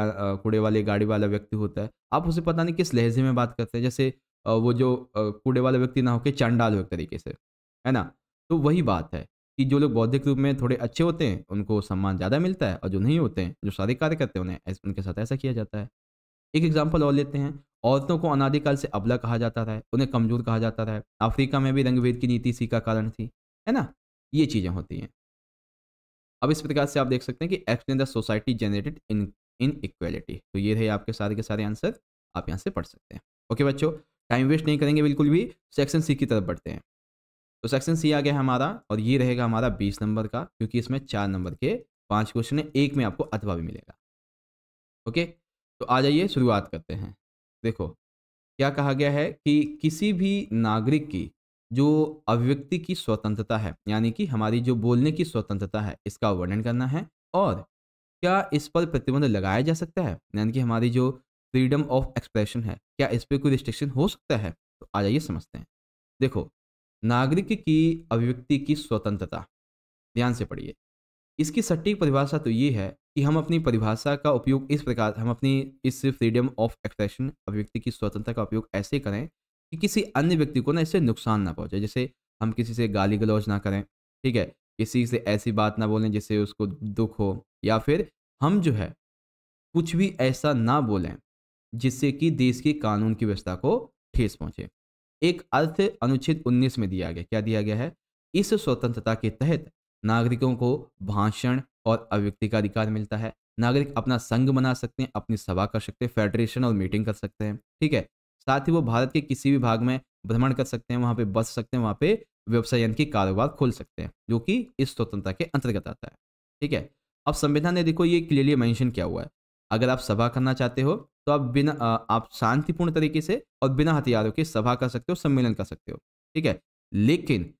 कूड़े वाले गाड़ी वाला व्यक्ति होता है आप उसे पता नहीं किस लहजे में बात करते हैं जैसे वो जो कूड़े वाला व्यक्ति ना होकर चांडाल हो तरीके से है ना तो वही बात है कि जो लोग बौद्धिक रूप में थोड़े अच्छे होते हैं उनको सम्मान ज़्यादा मिलता है और जो नहीं होते हैं जो सारे कार्य करते हैं उन्हें उनके साथ ऐसा किया जाता है एक एग्जाम्पल और लेते हैं औरतों को अनादिकाल से अबला कहा जाता था उन्हें कमज़ोर कहा जाता था अफ्रीका में भी रंगभेद की नीति इसी का कारण थी है ना ये चीज़ें होती हैं अब इस प्रकार से आप देख सकते हैं कि explain the society generated in inequality तो ये रहे आपके सारे के सारे आंसर आप यहाँ से पढ़ सकते हैं ओके बच्चों टाइम वेस्ट नहीं करेंगे बिल्कुल भी सेक्शन सी की तरफ बढ़ते हैं तो सेक्शन सी आ गया हमारा और ये रहेगा हमारा बीस नंबर का क्योंकि इसमें चार नंबर के पाँच क्वेश्चन है एक में आपको अथवा भी मिलेगा ओके तो आ जाइए शुरुआत करते हैं देखो क्या कहा गया है कि किसी भी नागरिक की जो अभिव्यक्ति की स्वतंत्रता है यानी कि हमारी जो बोलने की स्वतंत्रता है इसका वर्णन करना है और क्या इस पर प्रतिबंध लगाया जा सकता है यानी कि हमारी जो फ्रीडम ऑफ एक्सप्रेशन है क्या इस पर कोई रिस्ट्रिक्शन हो सकता है तो आ जाइए समझते हैं देखो नागरिक की अभिव्यक्ति की स्वतंत्रता ध्यान से पढ़िए इसकी सटीक परिभाषा तो ये है कि हम अपनी परिभाषा का उपयोग इस प्रकार हम अपनी इस फ्रीडम ऑफ एक्सप्रेशन अभिव्यक्ति की स्वतंत्रता का उपयोग ऐसे करें कि किसी अन्य व्यक्ति को ना इससे नुकसान ना पहुंचे जैसे हम किसी से गाली गलौज ना करें ठीक है किसी से ऐसी बात ना बोलें जिससे उसको दुख हो या फिर हम जो है कुछ भी ऐसा ना बोलें जिससे कि देश के कानून की व्यवस्था को ठेस पहुंचे एक अर्थ अनुच्छेद 19 में दिया गया क्या दिया गया है इस स्वतंत्रता के तहत नागरिकों को भाषण और अभिव्यक्ति का अधिकार मिलता है नागरिक अपना संघ बना सकते हैं अपनी सभा कर सकते हैं फेडरेशन और मीटिंग कर सकते हैं ठीक है साथ ही वो भारत के किसी भी भाग में भ्रमण कर सकते हैं वहाँ पे बस सकते हैं वहाँ पे व्यवसाय यानी कि कारोबार खोल सकते हैं जो कि इस स्वतंत्रता के अंतर्गत आता है ठीक है अब संविधान ने देखो ये क्लियरली मैंशन किया हुआ है अगर आप सभा करना चाहते हो तो आप बिना आप शांतिपूर्ण तरीके से और बिना हथियारों के सभा कर सकते हो सम्मेलन कर सकते हो ठीक है लेकिन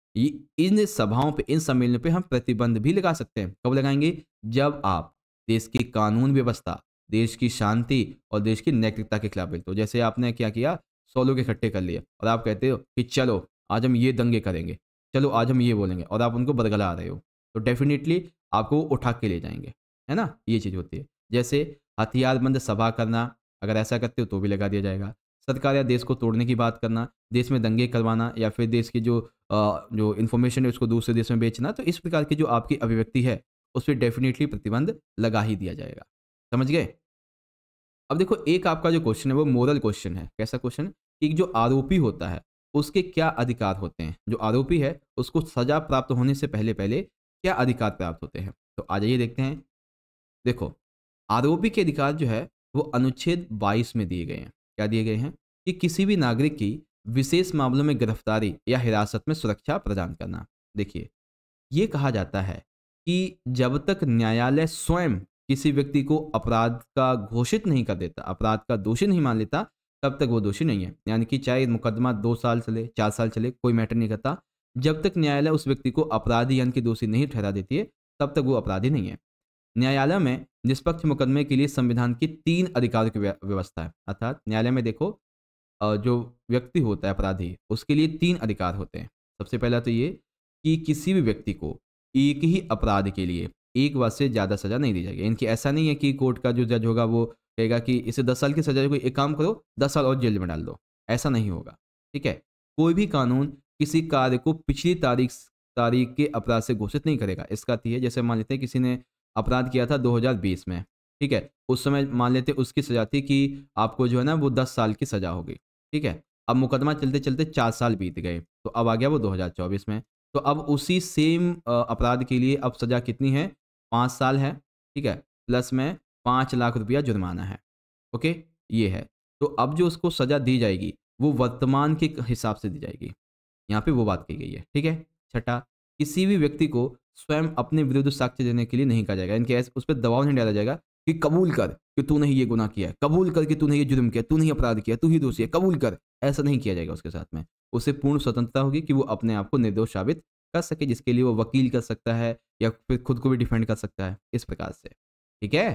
इन सभाओं पे इन सम्मेलनों पे हम प्रतिबंध भी लगा सकते हैं कब लगाएंगे जब आप देश की कानून व्यवस्था देश की शांति और देश की नैतिकता के खिलाफ बोलते हो जैसे आपने क्या किया सौ लोग इकट्ठे कर लिए और आप कहते हो कि चलो आज हम ये दंगे करेंगे चलो आज हम ये बोलेंगे और आप उनको बदगला रहे हो तो डेफिनेटली आपको उठा के ले जाएंगे है ना ये चीज़ होती है जैसे हथियारबंद सभा करना अगर ऐसा करते हो तो भी लगा दिया जाएगा सरकार या देश को तोड़ने की बात करना देश में दंगे करवाना या फिर देश की जो आ, जो इन्फॉर्मेशन है उसको दूसरे देश में बेचना तो इस प्रकार की जो आपकी अभिव्यक्ति है उस पर डेफिनेटली प्रतिबंध लगा ही दिया जाएगा समझ गए अब देखो एक आपका जो क्वेश्चन है वो मोरल क्वेश्चन है कैसा क्वेश्चन कि जो आरोपी होता है उसके क्या अधिकार होते हैं जो आरोपी है उसको सजा प्राप्त होने से पहले पहले क्या अधिकार प्राप्त होते हैं तो आ जाइए देखते हैं देखो आरोपी के अधिकार जो है वो अनुच्छेद 22 में दिए गए हैं क्या दिए गए हैं कि किसी भी नागरिक की विशेष मामलों में गिरफ्तारी या हिरासत में सुरक्षा प्रदान करना देखिए ये कहा जाता है कि जब तक न्यायालय स्वयं किसी व्यक्ति को अपराध का घोषित नहीं कर देता अपराध का दोषी नहीं मान लेता तब तक वो दोषी नहीं है यानी कि चाहे मुकदमा दो साल चले चार साल चले कोई मैटर नहीं करता जब तक न्यायालय उस व्यक्ति को अपराधी यानी कि दोषी नहीं ठहरा देती है तब तक वो अपराधी नहीं है न्यायालय में निष्पक्ष मुकदमे के लिए संविधान की तीन अधिकारों की व्यवस्था है अर्थात न्यायालय में देखो जो व्यक्ति होता है अपराधी उसके लिए तीन अधिकार होते हैं सबसे पहला तो ये कि किसी भी व्यक्ति को एक ही अपराध के लिए एक वर्ष से ज़्यादा सज़ा नहीं दी जाएगी इनकी ऐसा नहीं है कि कोर्ट का जो जज होगा वो कहेगा कि इसे दस साल की सज़ा कोई एक काम करो दस साल और जेल में डाल दो ऐसा नहीं होगा ठीक है कोई भी कानून किसी कार्य को पिछली तारीख तारीख के अपराध से घोषित नहीं करेगा इसका है जैसे मान लेते हैं किसी ने अपराध किया था 2020 में ठीक है उस समय मान लेते उसकी सजा थी कि आपको जो है ना वो दस साल की सजा होगी ठीक है अब मुकदमा चलते चलते चार साल बीत गए तो अब आ गया वो 2024 में तो अब उसी सेम अपराध के लिए अब सज़ा कितनी है पाँच साल है ठीक है प्लस में पाँच लाख रुपया जुर्माना है ओके ये है तो अब जो उसको सज़ा दी जाएगी वो वर्तमान के हिसाब से दी जाएगी यहाँ पे वो बात की गई है ठीक है छठा किसी भी व्यक्ति को स्वयं अपने विरुद्ध साक्ष्य देने के लिए नहीं कहा जाएगा इनके उस पर दबाव नहीं डाला जाएगा कि कबूल कर कि तूने ही ये गुना किया कबूल कर कि तूने ये जुर्म किया तूने ही अपराध किया तू ही दोषी है कबूल कर ऐसा नहीं किया जाएगा उसके साथ में उसे पूर्ण स्वतंत्रता होगी कि वो अपने आप को निर्दोष साबित कर सके जिसके लिए वो वकील कर सकता है या फिर खुद को भी डिफेंड कर सकता है इस प्रकार से ठीक है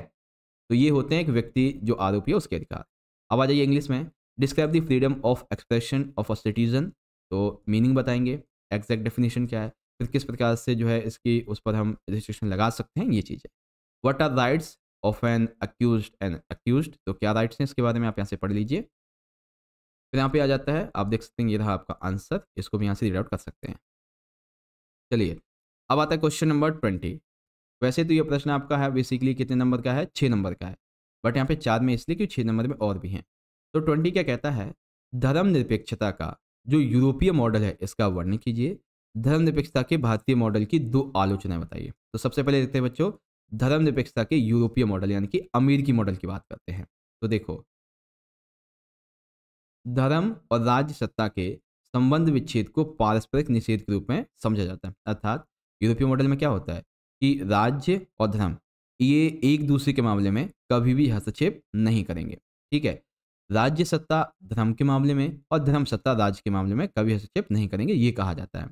तो ये होते हैं एक व्यक्ति जो आरोपी है उसके अधिकार अब आ जाइए इंग्लिश में describe the freedom of expression of a citizen तो मीनिंग बताएंगे एग्जैक्ट डेफिनेशन क्या है फिर किस प्रकार से जो है इसकी उस पर हम रजिस्ट्रेशन लगा सकते हैं ये चीज़ है what are rights of an accused an accused तो क्या राइट्स हैं इसके बारे में आप यहाँ से पढ़ लीजिए फिर यहाँ पे आ जाता है आप देख सकते हैं ये रहा आपका आंसर इसको भी यहाँ से रीड आउट कर सकते हैं चलिए अब आता है क्वेश्चन नंबर ट्वेंटी वैसे तो ये प्रश्न आपका है बेसिकली कितने नंबर का है छः नंबर का है बट यहाँ पे चार में इसलिए क्योंकि छः नंबर में और भी हैं तो ट्वेंटी क्या कहता है धर्म निरपेक्षता का जो यूरोपीय मॉडल है इसका वर्णन कीजिए धर्मनिरपेक्षता के भारतीय मॉडल की दो आलोचनाएं बताइए तो सबसे पहले देखते हैं बच्चों धर्मनिरपेक्षता के यूरोपीय मॉडल यानी कि अमेरिकी मॉडल की बात करते हैं तो देखो धर्म और राज्य सत्ता के संबंध विच्छेद को पारस्परिक निषेध के रूप में समझा जाता है अर्थात यूरोपीय मॉडल में क्या होता है कि राज्य और धर्म ये एक दूसरे के मामले में कभी भी हस्तक्षेप नहीं करेंगे ठीक है राज्य सत्ता धर्म के मामले में और धर्म सत्ता राज्य के मामले में कभी हस्तक्षेप नहीं करेंगे ये कहा जाता है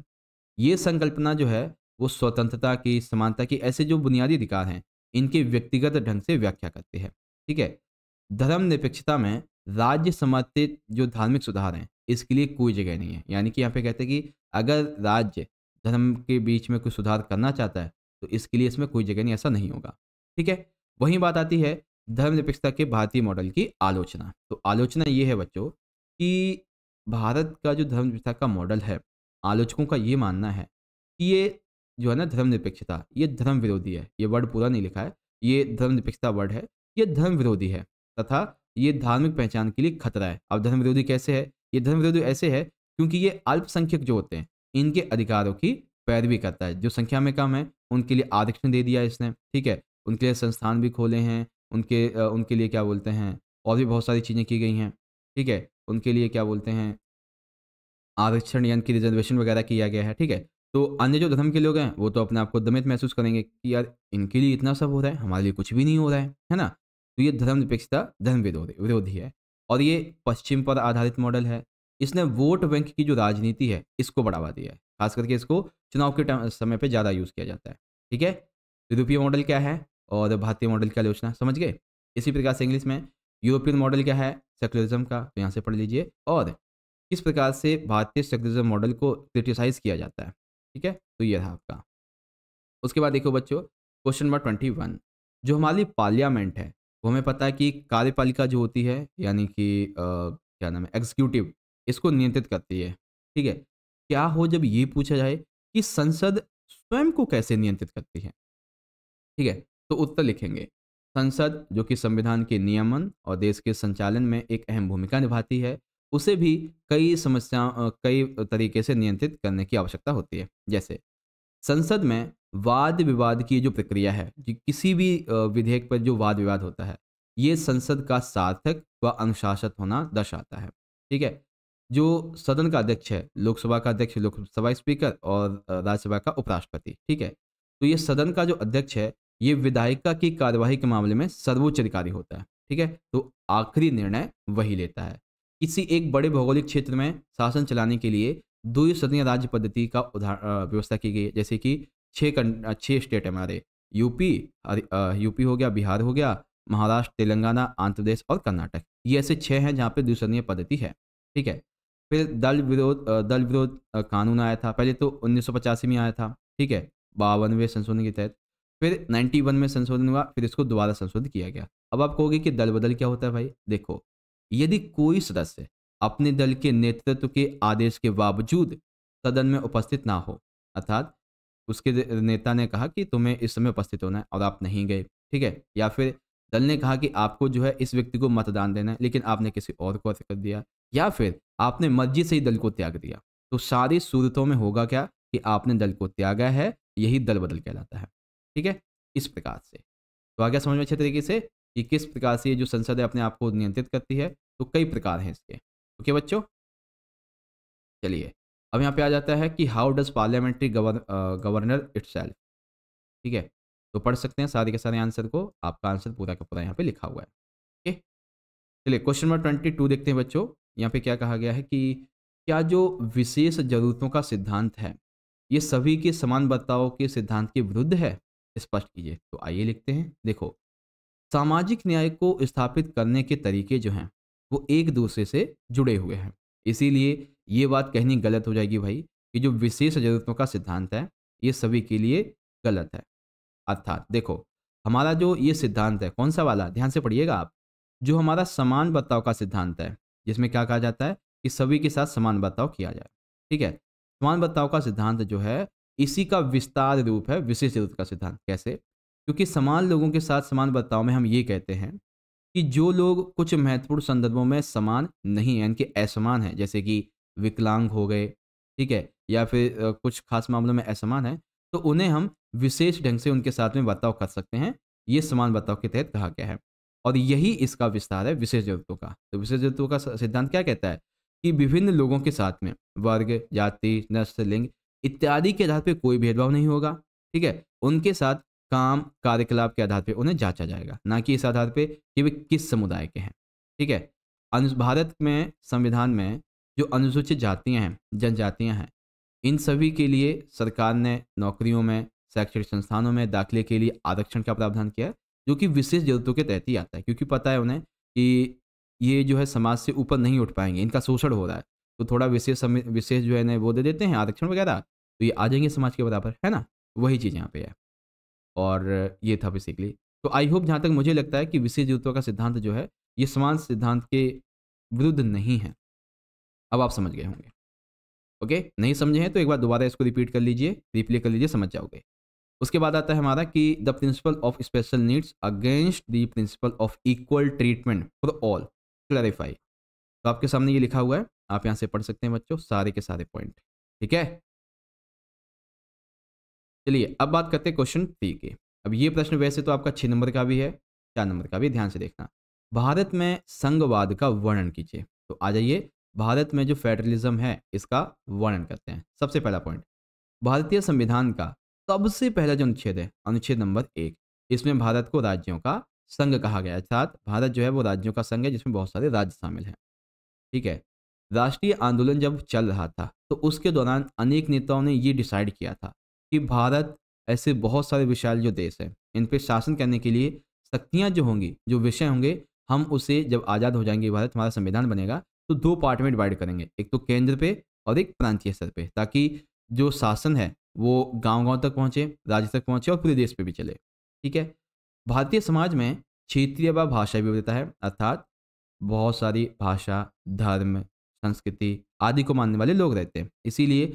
ये संकल्पना जो है वो स्वतंत्रता की समानता की ऐसे जो बुनियादी अधिकार हैं इनकी व्यक्तिगत ढंग से व्याख्या करते हैं ठीक है धर्म निरपेक्षता में राज्य समर्थित जो धार्मिक सुधार हैं इसके लिए कोई जगह नहीं है यानी कि यहाँ पे कहते हैं कि अगर राज्य धर्म के बीच में कोई सुधार करना चाहता है तो इसके लिए इसमें कोई जगह नहीं ऐसा नहीं होगा ठीक है वही बात आती है धर्म निरपेक्षता के भारतीय मॉडल की आलोचना तो आलोचना ये है बच्चों कि भारत का जो धर्मनिरपेक्षता का मॉडल है आलोचकों का ये मानना है कि ये जो है ना धर्मनिरपेक्षता ये धर्म विरोधी है ये वर्ड पूरा नहीं लिखा है ये धर्मनिरपेक्षता वर्ड है ये धर्म विरोधी है तथा ये धार्मिक पहचान के लिए खतरा है अब धर्म विरोधी कैसे है ये धर्म विरोधी ऐसे है क्योंकि ये अल्पसंख्यक जो होते हैं इनके अधिकारों की पैरवी करता है जो संख्या में कम है उनके लिए आरक्षण दे दिया इसने ठीक है उनके लिए संस्थान भी खोले हैं उनके उनके लिए क्या बोलते हैं और भी बहुत सारी चीज़ें की गई हैं ठीक है उनके लिए क्या बोलते हैं आरक्षण यानी कि रिजर्वेशन वगैरह किया गया है ठीक है तो अन्य जो धर्म के लोग हैं वो तो अपने आप को दमित महसूस करेंगे कि यार इनके लिए इतना सब हो रहा है हमारे लिए कुछ भी नहीं हो रहा है है ना तो ये धर्म निरपेक्षता धर्म विरोधी विरोधी है और ये पश्चिम पर आधारित मॉडल है इसने वोट बैंक की जो राजनीति है इसको बढ़ावा दिया है खास करके इसको चुनाव के समय पर ज़्यादा यूज़ किया जाता है ठीक है यूरोपीय मॉडल क्या है और भारतीय मॉडल की आलोचना समझ गए इसी प्रकार से इंग्लिश में यूरोपियन मॉडल क्या है सेकुलरिज्म का तो यहाँ से पढ़ लीजिए और किस प्रकार से भारतीय सेक्युलरिज्म मॉडल को क्रिटिसाइज किया जाता है ठीक है तो ये था आपका उसके बाद देखो बच्चों क्वेश्चन नंबर ट्वेंटी वन जो हमारी पार्लियामेंट है वो हमें पता है कि कार्यपालिका जो होती है यानी कि क्या नाम है एग्जीक्यूटिव इसको नियंत्रित करती है ठीक है क्या हो जब ये पूछा जाए कि संसद स्वयं को कैसे नियंत्रित करती है ठीक है तो उत्तर लिखेंगे संसद जो कि संविधान के नियमन और देश के संचालन में एक अहम भूमिका निभाती है उसे भी कई समस्याओं कई तरीके से नियंत्रित करने की आवश्यकता होती है जैसे संसद में वाद विवाद की जो प्रक्रिया है कि किसी भी विधेयक पर जो वाद विवाद होता है ये संसद का सार्थक व अनुशासित होना दर्शाता है ठीक है जो सदन का अध्यक्ष है लोकसभा का अध्यक्ष लोकसभा स्पीकर और राज्यसभा का उपराष्ट्रपति ठीक है तो ये सदन का जो अध्यक्ष है ये विधायिका की कार्यवाही के मामले में सर्वोच्च अधिकारी होता है ठीक है तो आखिरी निर्णय वही लेता है किसी एक बड़े भौगोलिक क्षेत्र में शासन चलाने के लिए दो सदनीय राज्य पद्धति का उदाहरण व्यवस्था की गई है जैसे कि छः छः स्टेट है हमारे यूपी यूपी हो गया बिहार हो गया महाराष्ट्र तेलंगाना आंध्र प्रदेश और कर्नाटक ये ऐसे छः हैं जहाँ पे द्विसदनीय पद्धति है ठीक है फिर दल विरोध दल विरोध कानून आया था पहले तो उन्नीस में आया था ठीक है बावनवे संशोधन के तहत फिर 91 में संशोधन हुआ फिर इसको दोबारा संशोधित किया गया अब आप कहोगे कि दल बदल क्या होता है भाई देखो यदि कोई सदस्य अपने दल के नेतृत्व के आदेश के बावजूद सदन में उपस्थित ना हो अर्थात उसके नेता ने कहा कि तुम्हें इस समय उपस्थित होना है और आप नहीं गए ठीक है या फिर दल ने कहा कि आपको जो है इस व्यक्ति को मतदान देना है लेकिन आपने किसी और को कर दिया या फिर आपने मर्जी से ही दल को त्याग दिया तो सारी सूरतों में होगा क्या कि आपने दल को त्यागा है यही दल बदल कहलाता है ठीक है इस प्रकार से तो आ गया समझ में अच्छे तरीके से कि किस प्रकार से ये जो संसद है अपने आप को नियंत्रित करती है तो कई प्रकार हैं इसके ओके बच्चों चलिए अब यहाँ पे आ जाता है कि how does parliamentary governor it ठीक है तो पढ़ सकते हैं सारे के सारे आंसर को आपका आंसर पूरा का पूरा यहाँ पे लिखा हुआ है ओके चलिए क्वेश्चन नंबर ट्वेंटी टू देखते हैं बच्चों यहाँ पे क्या कहा गया है कि क्या जो विशेष जरूरतों का सिद्धांत है ये सभी के समान बर्ताव के सिद्धांत के विरुद्ध है स्पष्ट कीजिए तो आइए लिखते हैं देखो सामाजिक न्याय को स्थापित करने के तरीके जो हैं वो एक दूसरे से जुड़े हुए हैं इसीलिए ये बात कहनी गलत हो जाएगी भाई कि जो विशेष जरूरतों का सिद्धांत है ये सभी के लिए गलत है अर्थात देखो हमारा जो ये सिद्धांत है कौन सा वाला ध्यान से पढ़िएगा आप जो हमारा समान बर्ताव का सिद्धांत है जिसमें क्या कहा जाता है कि सभी के साथ समान बर्ताव किया जाए ठीक है समान बर्ताव का सिद्धांत जो है इसी का विस्तार रूप है विशेष जरूरत का सिद्धांत कैसे क्योंकि समान लोगों के साथ समान बर्ताव में हम ये कहते हैं कि जो लोग कुछ महत्वपूर्ण संदर्भों में समान नहीं यानी इनके असमान है जैसे कि विकलांग हो गए ठीक है या फिर कुछ खास मामलों में असमान है तो उन्हें हम विशेष ढंग से उनके साथ में बर्ताव कर सकते हैं ये समान बर्ताव के तहत कहा गया है और यही इसका विस्तार है विशेष जरूरतों का तो विशेष जरूरतों का सिद्धांत क्या कहता है कि विभिन्न लोगों के साथ में वर्ग जाति नस्ल लिंग इत्यादि के आधार पर कोई भेदभाव नहीं होगा ठीक है उनके साथ काम कार्यकलाप के आधार पर उन्हें जांचा जाएगा ना कि इस आधार पर कि वे किस समुदाय के हैं ठीक है अनु भारत में संविधान में जो अनुसूचित जातियाँ हैं जनजातियाँ हैं इन सभी के लिए सरकार ने नौकरियों में शैक्षणिक संस्थानों में दाखिले के लिए आरक्षण का प्रावधान किया है जो कि विशेष जरूरतों के तहत ही आता है क्योंकि पता है उन्हें कि ये जो है समाज से ऊपर नहीं उठ पाएंगे इनका शोषण हो रहा है तो थोड़ा विशेष विशेष जो है ना वो दे देते हैं आरक्षण वगैरह तो ये आ जाएंगे समाज के बराबर है ना वही चीज़ यहाँ पे है और ये था बेसिकली तो आई होप जहाँ तक मुझे लगता है कि विशेष युद्ध का सिद्धांत जो है ये समान सिद्धांत के विरुद्ध नहीं है अब आप समझ गए होंगे ओके नहीं समझे हैं तो एक बार दोबारा इसको रिपीट कर लीजिए रिप्ले कर लीजिए समझ जाओगे उसके बाद आता है हमारा कि the principle of special needs against the principle of equal treatment for all clarify तो आपके सामने ये लिखा हुआ है आप यहाँ से पढ़ सकते हैं बच्चों सारे के सारे पॉइंट ठीक है चलिए अब बात करते हैं क्वेश्चन थ्री के अब ये प्रश्न वैसे तो आपका छः नंबर का भी है चार नंबर का भी ध्यान से देखना भारत में संघवाद का वर्णन कीजिए तो आ जाइए भारत में जो फेडरलिज्म है इसका वर्णन करते हैं सबसे पहला पॉइंट भारतीय संविधान का सबसे पहला जो अनुच्छेद है अनुच्छेद नंबर एक इसमें भारत को राज्यों का संघ कहा गया अर्थात भारत जो है वो राज्यों का संघ है जिसमें बहुत सारे राज्य शामिल हैं ठीक है राष्ट्रीय आंदोलन जब चल रहा था तो उसके दौरान अनेक नेताओं ने ये डिसाइड किया था कि भारत ऐसे बहुत सारे विशाल जो देश हैं इन पर शासन करने के लिए शक्तियाँ जो होंगी जो विषय होंगे हम उसे जब आज़ाद हो जाएंगे भारत हमारा संविधान बनेगा तो दो पार्ट में डिवाइड करेंगे एक तो केंद्र पे और एक प्रांतीय स्तर पे ताकि जो शासन है वो गांव गांव तक पहुंचे राज्य तक पहुंचे और पूरे देश पे भी चले ठीक है भारतीय समाज में क्षेत्रीय व भाषा विविधता है अर्थात बहुत सारी भाषा धर्म संस्कृति आदि को मानने वाले लोग रहते हैं इसीलिए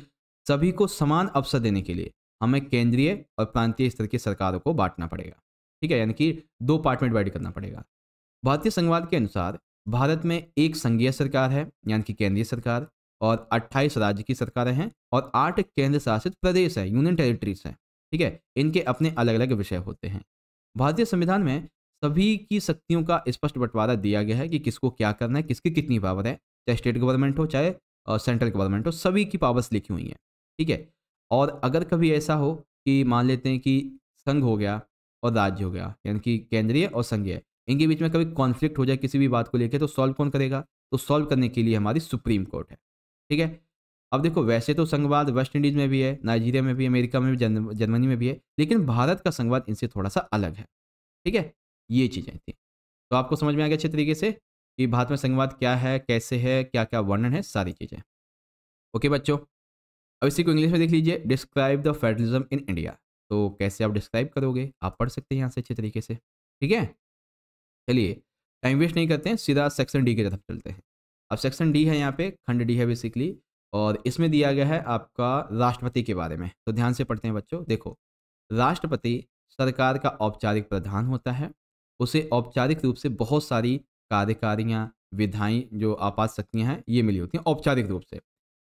सभी को समान अवसर देने के लिए हमें केंद्रीय और प्रांतीय स्तर की सरकारों को बांटना पड़ेगा ठीक है यानी कि दो पार्ट में डिवाइड करना पड़ेगा भारतीय संघवाद के अनुसार भारत में एक संघीय सरकार है यानी कि केंद्रीय सरकार और 28 राज्य की सरकारें हैं और आठ केंद्र शासित प्रदेश हैं यूनियन टेरिटरीज हैं ठीक है इनके अपने अलग अलग विषय होते हैं भारतीय संविधान में सभी की शक्तियों का स्पष्ट बंटवारा दिया गया है कि किसको क्या करना है किसकी कितनी पावर है चाहे स्टेट गवर्नमेंट हो चाहे सेंट्रल गवर्नमेंट हो सभी की पावर्स लिखी हुई हैं ठीक है और अगर कभी ऐसा हो कि मान लेते हैं कि संघ हो गया और राज्य हो गया यानी कि केंद्रीय और संघीय इनके बीच में कभी कॉन्फ्लिक्ट हो जाए किसी भी बात को लेकर तो सॉल्व कौन करेगा तो सॉल्व करने के लिए हमारी सुप्रीम कोर्ट है ठीक है अब देखो वैसे तो संघवाद वेस्ट इंडीज़ में भी है नाइजीरिया में भी अमेरिका में भी जर्मनी में भी है लेकिन भारत का संघवाद इनसे थोड़ा सा अलग है ठीक है ये चीज़ें थी तो आपको समझ में आ गया अच्छे तरीके से कि भारत में संघवाद क्या है कैसे है क्या क्या वर्णन है सारी चीज़ें ओके बच्चों अब इसी को इंग्लिश में देख लीजिए describe the federalism in India तो कैसे आप डिस्क्राइब करोगे आप पढ़ सकते हैं यहाँ से अच्छे तरीके से ठीक है चलिए टाइम वेस्ट नहीं करते हैं सीधा सेक्शन डी की तरफ चलते हैं अब सेक्शन डी है यहाँ पे खंड डी है बेसिकली और इसमें दिया गया है आपका राष्ट्रपति के बारे में तो ध्यान से पढ़ते हैं बच्चों देखो राष्ट्रपति सरकार का औपचारिक प्रधान होता है उसे औपचारिक रूप से बहुत सारी कार्यकारियाँ विधाएं जो आपात शक्तियाँ हैं ये मिली होती हैं औपचारिक रूप से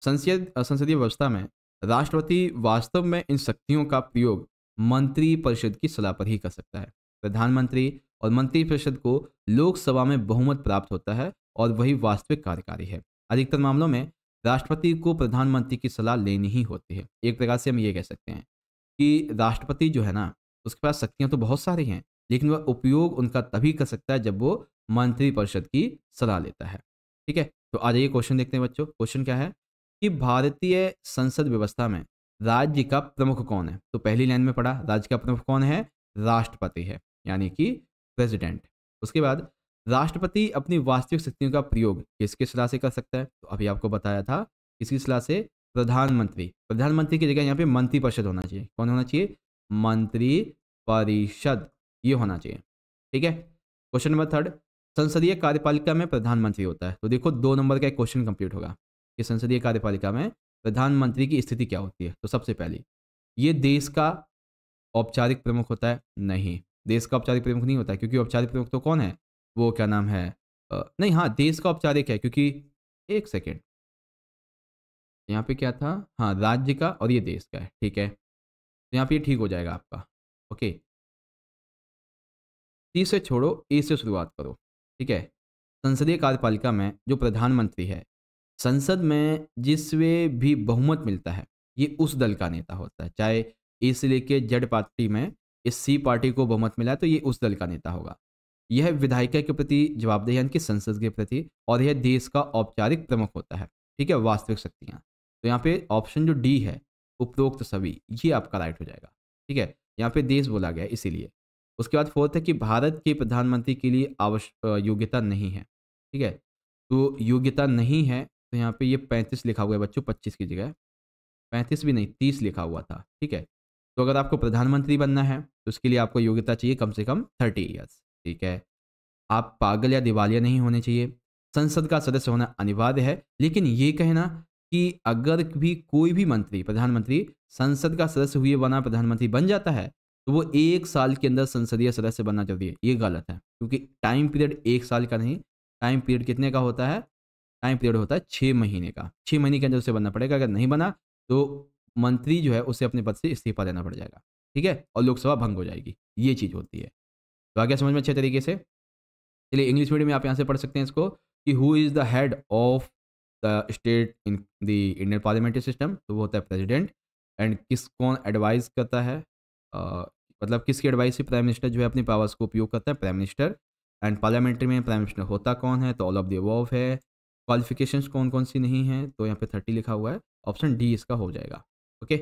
संसद संसदीय व्यवस्था में राष्ट्रपति वास्तव में इन शक्तियों का प्रयोग मंत्री परिषद की सलाह पर ही कर सकता है प्रधानमंत्री और मंत्री परिषद को लोकसभा में बहुमत प्राप्त होता है और वही वास्तविक कार्यकारी है अधिकतर मामलों में राष्ट्रपति को प्रधानमंत्री की सलाह लेनी ही होती है एक प्रकार से हम ये कह सकते हैं कि राष्ट्रपति जो है ना उसके पास शक्तियाँ तो बहुत सारी हैं लेकिन वह उपयोग उनका तभी कर सकता है जब वो मंत्रिपरिषद की सलाह लेता है ठीक है तो आ जाइए क्वेश्चन देखते हैं बच्चों क्वेश्चन क्या है कि भारतीय संसद व्यवस्था में राज्य का प्रमुख कौन है तो पहली लाइन में पढ़ा राज्य का प्रमुख कौन है राष्ट्रपति है यानी कि प्रेसिडेंट उसके बाद राष्ट्रपति अपनी वास्तविक शक्तियों का प्रयोग किसके सलाह से कर सकता है तो अभी आपको बताया था किसकी सलाह से प्रधानमंत्री प्रधानमंत्री की जगह यहाँ पे मंत्री परिषद होना चाहिए कौन होना चाहिए मंत्री परिषद ये होना चाहिए ठीक है क्वेश्चन नंबर थर्ड संसदीय कार्यपालिका में प्रधानमंत्री होता है तो देखो दो नंबर का एक क्वेश्चन कंप्लीट होगा कि संसदीय कार्यपालिका में प्रधानमंत्री की स्थिति क्या होती है तो सबसे पहले ये देश का औपचारिक प्रमुख होता है नहीं देश का औपचारिक प्रमुख नहीं होता क्योंकि औपचारिक प्रमुख तो कौन है वो क्या नाम है आ, नहीं हाँ देश का औपचारिक है क्योंकि एक सेकेंड यहाँ पे क्या था हाँ राज्य का और ये देश का है ठीक है तो यहाँ पे ये ठीक हो जाएगा आपका ओके सी से छोड़ो ए से शुरुआत करो ठीक है संसदीय कार्यपालिका में जो प्रधानमंत्री है संसद में जिसवे भी बहुमत मिलता है ये उस दल का नेता होता है चाहे इसलिए के लेके पार्टी में इस सी पार्टी को बहुमत मिला है तो ये उस दल का नेता होगा यह विधायिका के प्रति जवाबदेही यानी कि संसद के प्रति और यह देश का औपचारिक प्रमुख होता है ठीक है वास्तविक शक्तियाँ तो यहाँ पे ऑप्शन जो डी है उपरोक्त सभी ये आपका राइट हो जाएगा ठीक है यहाँ पे देश बोला गया इसीलिए उसके बाद फोर्थ है कि भारत के प्रधानमंत्री के लिए आवश्यक योग्यता नहीं है ठीक है तो योग्यता नहीं है तो यहाँ पे ये पैंतीस लिखा हुआ है बच्चों पच्चीस की जगह पैंतीस भी नहीं तीस लिखा हुआ था ठीक है तो अगर आपको प्रधानमंत्री बनना है तो उसके लिए आपको योग्यता चाहिए कम से कम थर्टी ईयर्स ठीक है आप पागल या दिवालिया नहीं होने चाहिए संसद का सदस्य होना अनिवार्य है लेकिन ये कहना कि अगर भी कोई भी मंत्री प्रधानमंत्री संसद का सदस्य हुए बना प्रधानमंत्री बन जाता है तो वो एक साल के अंदर संसदीय सदस्य बनना जरूरी है ये गलत है क्योंकि टाइम पीरियड एक साल का नहीं टाइम पीरियड कितने का होता है टाइम पीरियड होता है छः महीने का छः महीने के अंदर उसे बनना पड़ेगा अगर नहीं बना तो मंत्री जो है उसे अपने पद से इस्तीफा देना पड़ जाएगा ठीक है और लोकसभा भंग हो जाएगी ये चीज़ होती है तो आगे समझ में अच्छे तरीके से चलिए इंग्लिश मीडियम में आप यहाँ से पढ़ सकते हैं इसको कि who is the head of the state in the Indian parliamentary system तो वो होता है प्रेजिडेंट एंड किस कौन एडवाइज करता है uh, मतलब किसकी एडवाइस से प्राइम मिनिस्टर जो है अपनी पावर्स को उपयोग करता है प्राइम मिनिस्टर एंड पार्लियामेंट्री में प्राइम मिनिस्टर होता कौन है तो ऑल ऑफ द अबव है क्वालिफिकेशन कौन कौन सी नहीं है तो यहाँ पे थर्टी लिखा हुआ है ऑप्शन डी इसका हो जाएगा ओके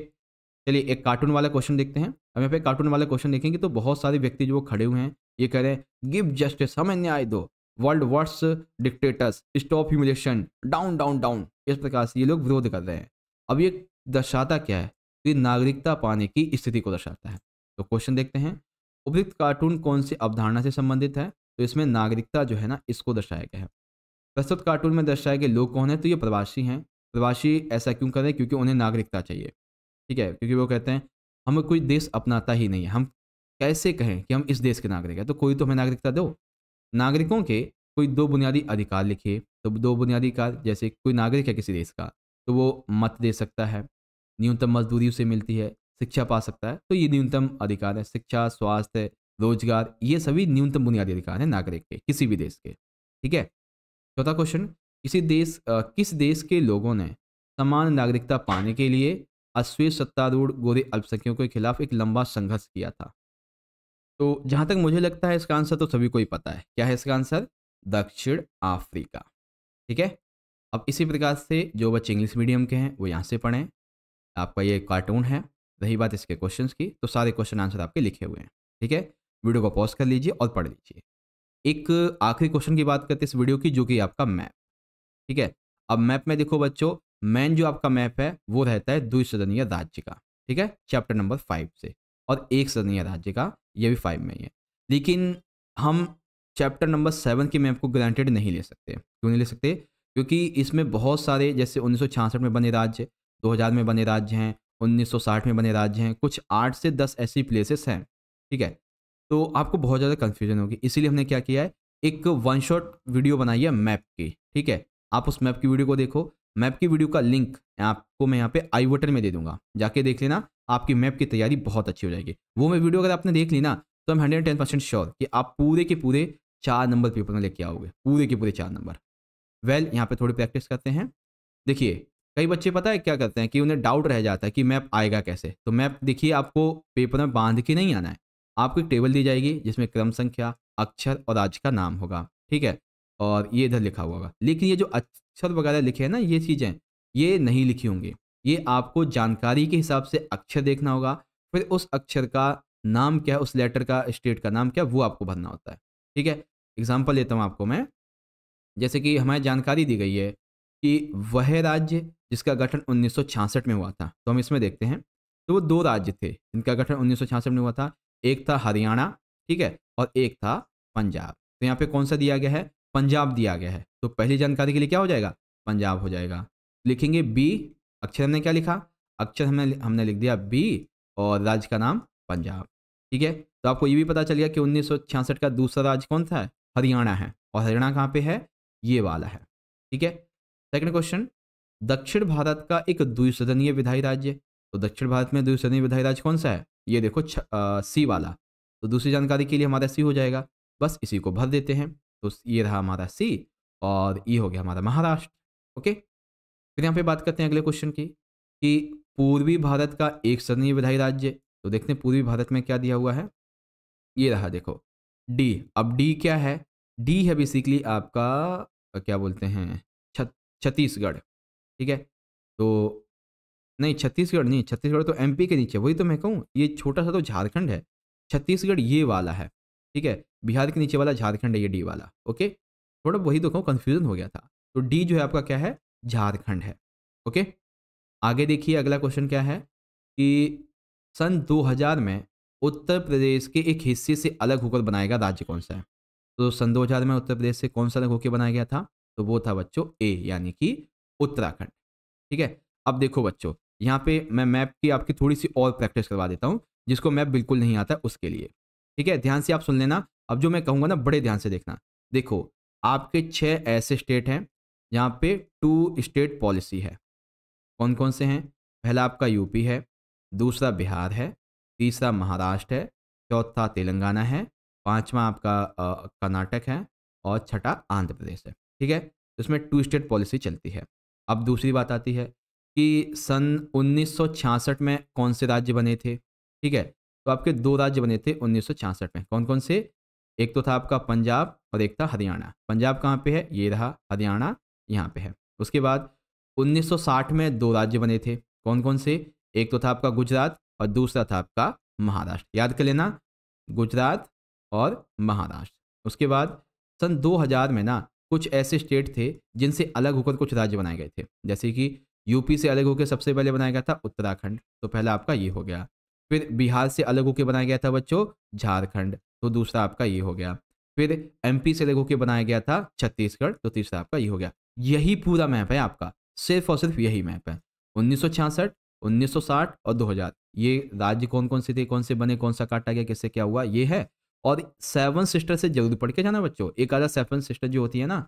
चलिए एक कार्टून वाला क्वेश्चन देखते हैं अब यहाँ पे कार्टून वाला क्वेश्चन देखेंगे तो बहुत सारे व्यक्ति जो खड़े हुए हैं ये कह रहे हैं गिव जस्टिस हमें न्याय दो world worse dictators stop humiliation down down down इस प्रकार से ये लोग विरोध कर रहे हैं अब ये दर्शाता क्या है तो ये नागरिकता पाने की स्थिति को दर्शाता है तो क्वेश्चन देखते हैं उपयुक्त कार्टून कौन सी अवधारणा से संबंधित है तो इसमें नागरिकता जो है ना इसको दर्शाया गया है प्रस्तुत कार्टून में दर्शाया गए लोग कौन है तो ये प्रवासी हैं प्रवासी ऐसा क्यों करें क्योंकि उन्हें नागरिकता चाहिए ठीक है क्योंकि वो कहते हैं हमें कोई देश अपनाता ही नहीं है हम कैसे कहें कि हम इस देश के नागरिक हैं तो कोई तो हमें नागरिकता दो नागरिकों के कोई दो बुनियादी अधिकार लिखिए तो दो बुनियादी अधिकार जैसे कोई नागरिक है किसी देश का तो वो मत दे सकता है न्यूनतम मजदूरी उसे मिलती है शिक्षा पा सकता है तो ये न्यूनतम अधिकार है शिक्षा स्वास्थ्य रोजगार ये सभी न्यूनतम बुनियादी अधिकार हैं नागरिक के किसी भी देश के ठीक है चौथा क्वेश्चन किसी देश किस देश के लोगों ने समान नागरिकता पाने के लिए अश्वेत सत्तारूढ़ गोरे अल्पसंख्यकों के खिलाफ एक लंबा संघर्ष किया था तो जहाँ तक मुझे लगता है इसका आंसर तो सभी को ही पता है क्या है इसका आंसर दक्षिण अफ्रीका ठीक है अब इसी प्रकार से जो बच्चे इंग्लिश मीडियम के हैं वो यहाँ से पढ़ें आपका ये कार्टून है रही बात इसके क्वेश्चंस की तो सारे क्वेश्चन आंसर आपके लिखे हुए हैं ठीक है वीडियो को पॉज कर लीजिए और पढ़ लीजिए एक आखिरी क्वेश्चन की बात करते हैं इस वीडियो की जो कि आपका मैप ठीक है अब मैप में देखो बच्चों मेन जो आपका मैप है वो रहता है द्विसदनीय राज्य का ठीक है चैप्टर नंबर फाइव से और एक सदनीय राज्य का यह भी फाइव में ही है लेकिन हम चैप्टर नंबर सेवन के मैप को ग्रांटेड नहीं ले सकते क्यों नहीं ले सकते क्योंकि इसमें बहुत सारे जैसे उन्नीस में बने राज्य दो में बने राज्य हैं 1960 में बने राज्य हैं कुछ आठ से दस ऐसी प्लेसेस हैं ठीक है तो आपको बहुत ज़्यादा कन्फ्यूजन होगी इसीलिए हमने क्या किया है एक वन शॉट वीडियो बनाई है मैप की ठीक है आप उस मैप की वीडियो को देखो मैप की वीडियो का लिंक आपको मैं यहाँ पे आई बटन में दे दूंगा जाके देख लेना आपकी मैप की तैयारी बहुत अच्छी हो जाएगी वो मैं वीडियो अगर आपने देख ली ना तो हम हंड्रेड टेन परसेंट श्योर कि आप पूरे के पूरे चार नंबर पेपर में लेके आओगे पूरे के पूरे चार नंबर वेल यहाँ पे थोड़ी प्रैक्टिस करते हैं देखिए कई बच्चे पता है क्या करते हैं कि उन्हें डाउट रह जाता है कि मैप आएगा कैसे तो मैप देखिए आपको पेपर में बांध के नहीं आना है आपको एक टेबल दी जाएगी जिसमें क्रम संख्या अक्षर और राज्य का नाम होगा ठीक है और ये इधर लिखा हुआ होगा लेकिन ये जो अक्षर वगैरह लिखे हैं ना ये चीज़ें ये नहीं लिखी होंगी ये आपको जानकारी के हिसाब से अक्षर देखना होगा फिर उस अक्षर का नाम क्या है उस लेटर का स्टेट का नाम क्या है वो आपको भरना होता है ठीक है एग्जाम्पल लेता हूँ आपको मैं जैसे कि हमें जानकारी दी गई है कि वह राज्य जिसका गठन उन्नीस में हुआ था तो हम इसमें देखते हैं तो वो दो राज्य थे जिनका गठन उन्नीस में हुआ था एक था हरियाणा ठीक है और एक था पंजाब तो यहाँ पे कौन सा दिया गया है पंजाब दिया गया है तो पहली जानकारी के लिए क्या हो जाएगा पंजाब हो जाएगा लिखेंगे बी अक्षर हमने क्या लिखा अक्षर हमने हमने लिख दिया बी और राज्य का नाम पंजाब ठीक है तो आपको ये भी पता चल गया कि उन्नीस का दूसरा राज्य कौन सा है हरियाणा है और हरियाणा कहाँ पे है ये वाला है ठीक है सेकंड क्वेश्चन दक्षिण भारत का एक द्विसदनीय विधायी राज्य तो दक्षिण भारत में द्विसदनीय विधायी राज्य कौन सा है ये देखो सी वाला तो दूसरी जानकारी के लिए हमारा सी हो जाएगा बस इसी को भर देते हैं तो ये रहा हमारा सी और ये हो गया हमारा महाराष्ट्र ओके फिर यहाँ पे बात करते हैं अगले क्वेश्चन की कि पूर्वी भारत का एक सदनीय विधायी राज्य तो देखते हैं पूर्वी भारत में क्या दिया हुआ है ये रहा देखो डी अब डी क्या है डी है बेसिकली आपका क्या बोलते हैं छत्तीसगढ़ ठीक है तो नहीं छत्तीसगढ़ नहीं छत्तीसगढ़ तो एम के नीचे वही तो मैं कहूँ ये छोटा सा तो झारखंड है छत्तीसगढ़ ये वाला है ठीक है बिहार के नीचे वाला झारखंड है ये डी वाला ओके थोड़ा वही तो कहूँ कन्फ्यूजन हो गया था तो डी जो है आपका क्या है झारखंड है ओके आगे देखिए अगला क्वेश्चन क्या है कि सन 2000 में उत्तर प्रदेश के एक हिस्से से अलग होकर बनाया गया राज्य कौन सा है तो सन 2000 में उत्तर प्रदेश से कौन सा अलग होकर बनाया गया था तो वो था बच्चों ए यानी कि उत्तराखंड ठीक है अब देखो बच्चों यहाँ पे मैं मैप की आपकी थोड़ी सी और प्रैक्टिस करवा देता हूँ जिसको मैप बिल्कुल नहीं आता उसके लिए ठीक है ध्यान से आप सुन लेना अब जो मैं कहूँगा ना बड़े ध्यान से देखना देखो आपके छः ऐसे स्टेट हैं यहाँ पे टू स्टेट पॉलिसी है कौन कौन से हैं पहला आपका यूपी है दूसरा बिहार है तीसरा महाराष्ट्र है चौथा तेलंगाना है पाँचवा आपका कर्नाटक है और छठा आंध्र प्रदेश है ठीक है तो इसमें टू स्टेट पॉलिसी चलती है अब दूसरी बात आती है कि सन 1966 में कौन से राज्य बने थे ठीक है तो आपके दो राज्य बने थे 1966 में कौन कौन से एक तो था आपका पंजाब और एक था हरियाणा पंजाब कहाँ पे है ये रहा हरियाणा यहाँ पे है उसके बाद 1960 में दो राज्य बने थे कौन कौन से एक तो था आपका गुजरात और दूसरा था आपका महाराष्ट्र याद कर लेना गुजरात और महाराष्ट्र उसके बाद सन 2000 में ना कुछ ऐसे स्टेट थे जिनसे अलग होकर कुछ राज्य बनाए गए थे जैसे कि यूपी से अलग होकर सबसे पहले बनाया गया था उत्तराखंड तो पहला आपका ये हो गया फिर बिहार से अलग होकर बनाया गया था बच्चों झारखंड तो दूसरा आपका ये हो गया फिर एमपी से अलग होकर बनाया गया था छत्तीसगढ़ तो तीसरा आपका ये हो गया यही पूरा मैप है आपका सिर्फ और सिर्फ यही मैप है उन्नीस 1960 और 2000 ये राज्य कौन कौन से थे कौन से बने कौन सा काटा गया किससे क्या हुआ ये है और सेवन सिस्टर से जरूर पढ़ के जाना बच्चों एक आधा सेवन सिस्टर जो होती है ना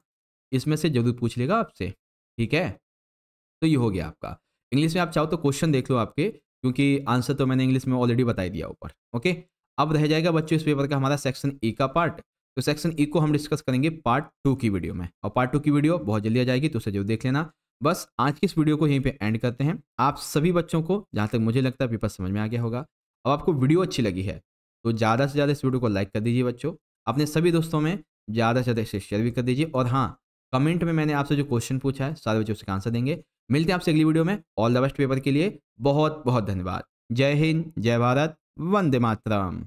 इसमें से जरूर पूछ लेगा आपसे ठीक है तो ये हो गया आपका इंग्लिश में आप चाहो तो क्वेश्चन देख लो आपके क्योंकि आंसर तो मैंने इंग्लिश में ऑलरेडी बताई दिया ऊपर ओके अब रह जाएगा बच्चों इस पेपर का हमारा सेक्शन ए का पार्ट तो सेक्शन ई को हम डिस्कस करेंगे पार्ट टू की वीडियो में और पार्ट टू की वीडियो बहुत जल्दी आ जाएगी तो उसे जरूर देख लेना बस आज की इस वीडियो को यहीं पे एंड करते हैं आप सभी बच्चों को जहाँ तक मुझे लगता है पेपर समझ में आ गया होगा अब आपको वीडियो अच्छी लगी है तो ज़्यादा से ज़्यादा इस वीडियो को लाइक कर दीजिए बच्चों अपने सभी दोस्तों में ज़्यादा से ज़्यादा इसे शेयर भी कर दीजिए और हाँ कमेंट में मैंने आपसे जो क्वेश्चन पूछा है सारे बच्चे उसका आंसर देंगे मिलते हैं आपसे अगली वीडियो में ऑल द बेस्ट पेपर के लिए बहुत बहुत धन्यवाद जय हिंद जय भारत वंदे मातरम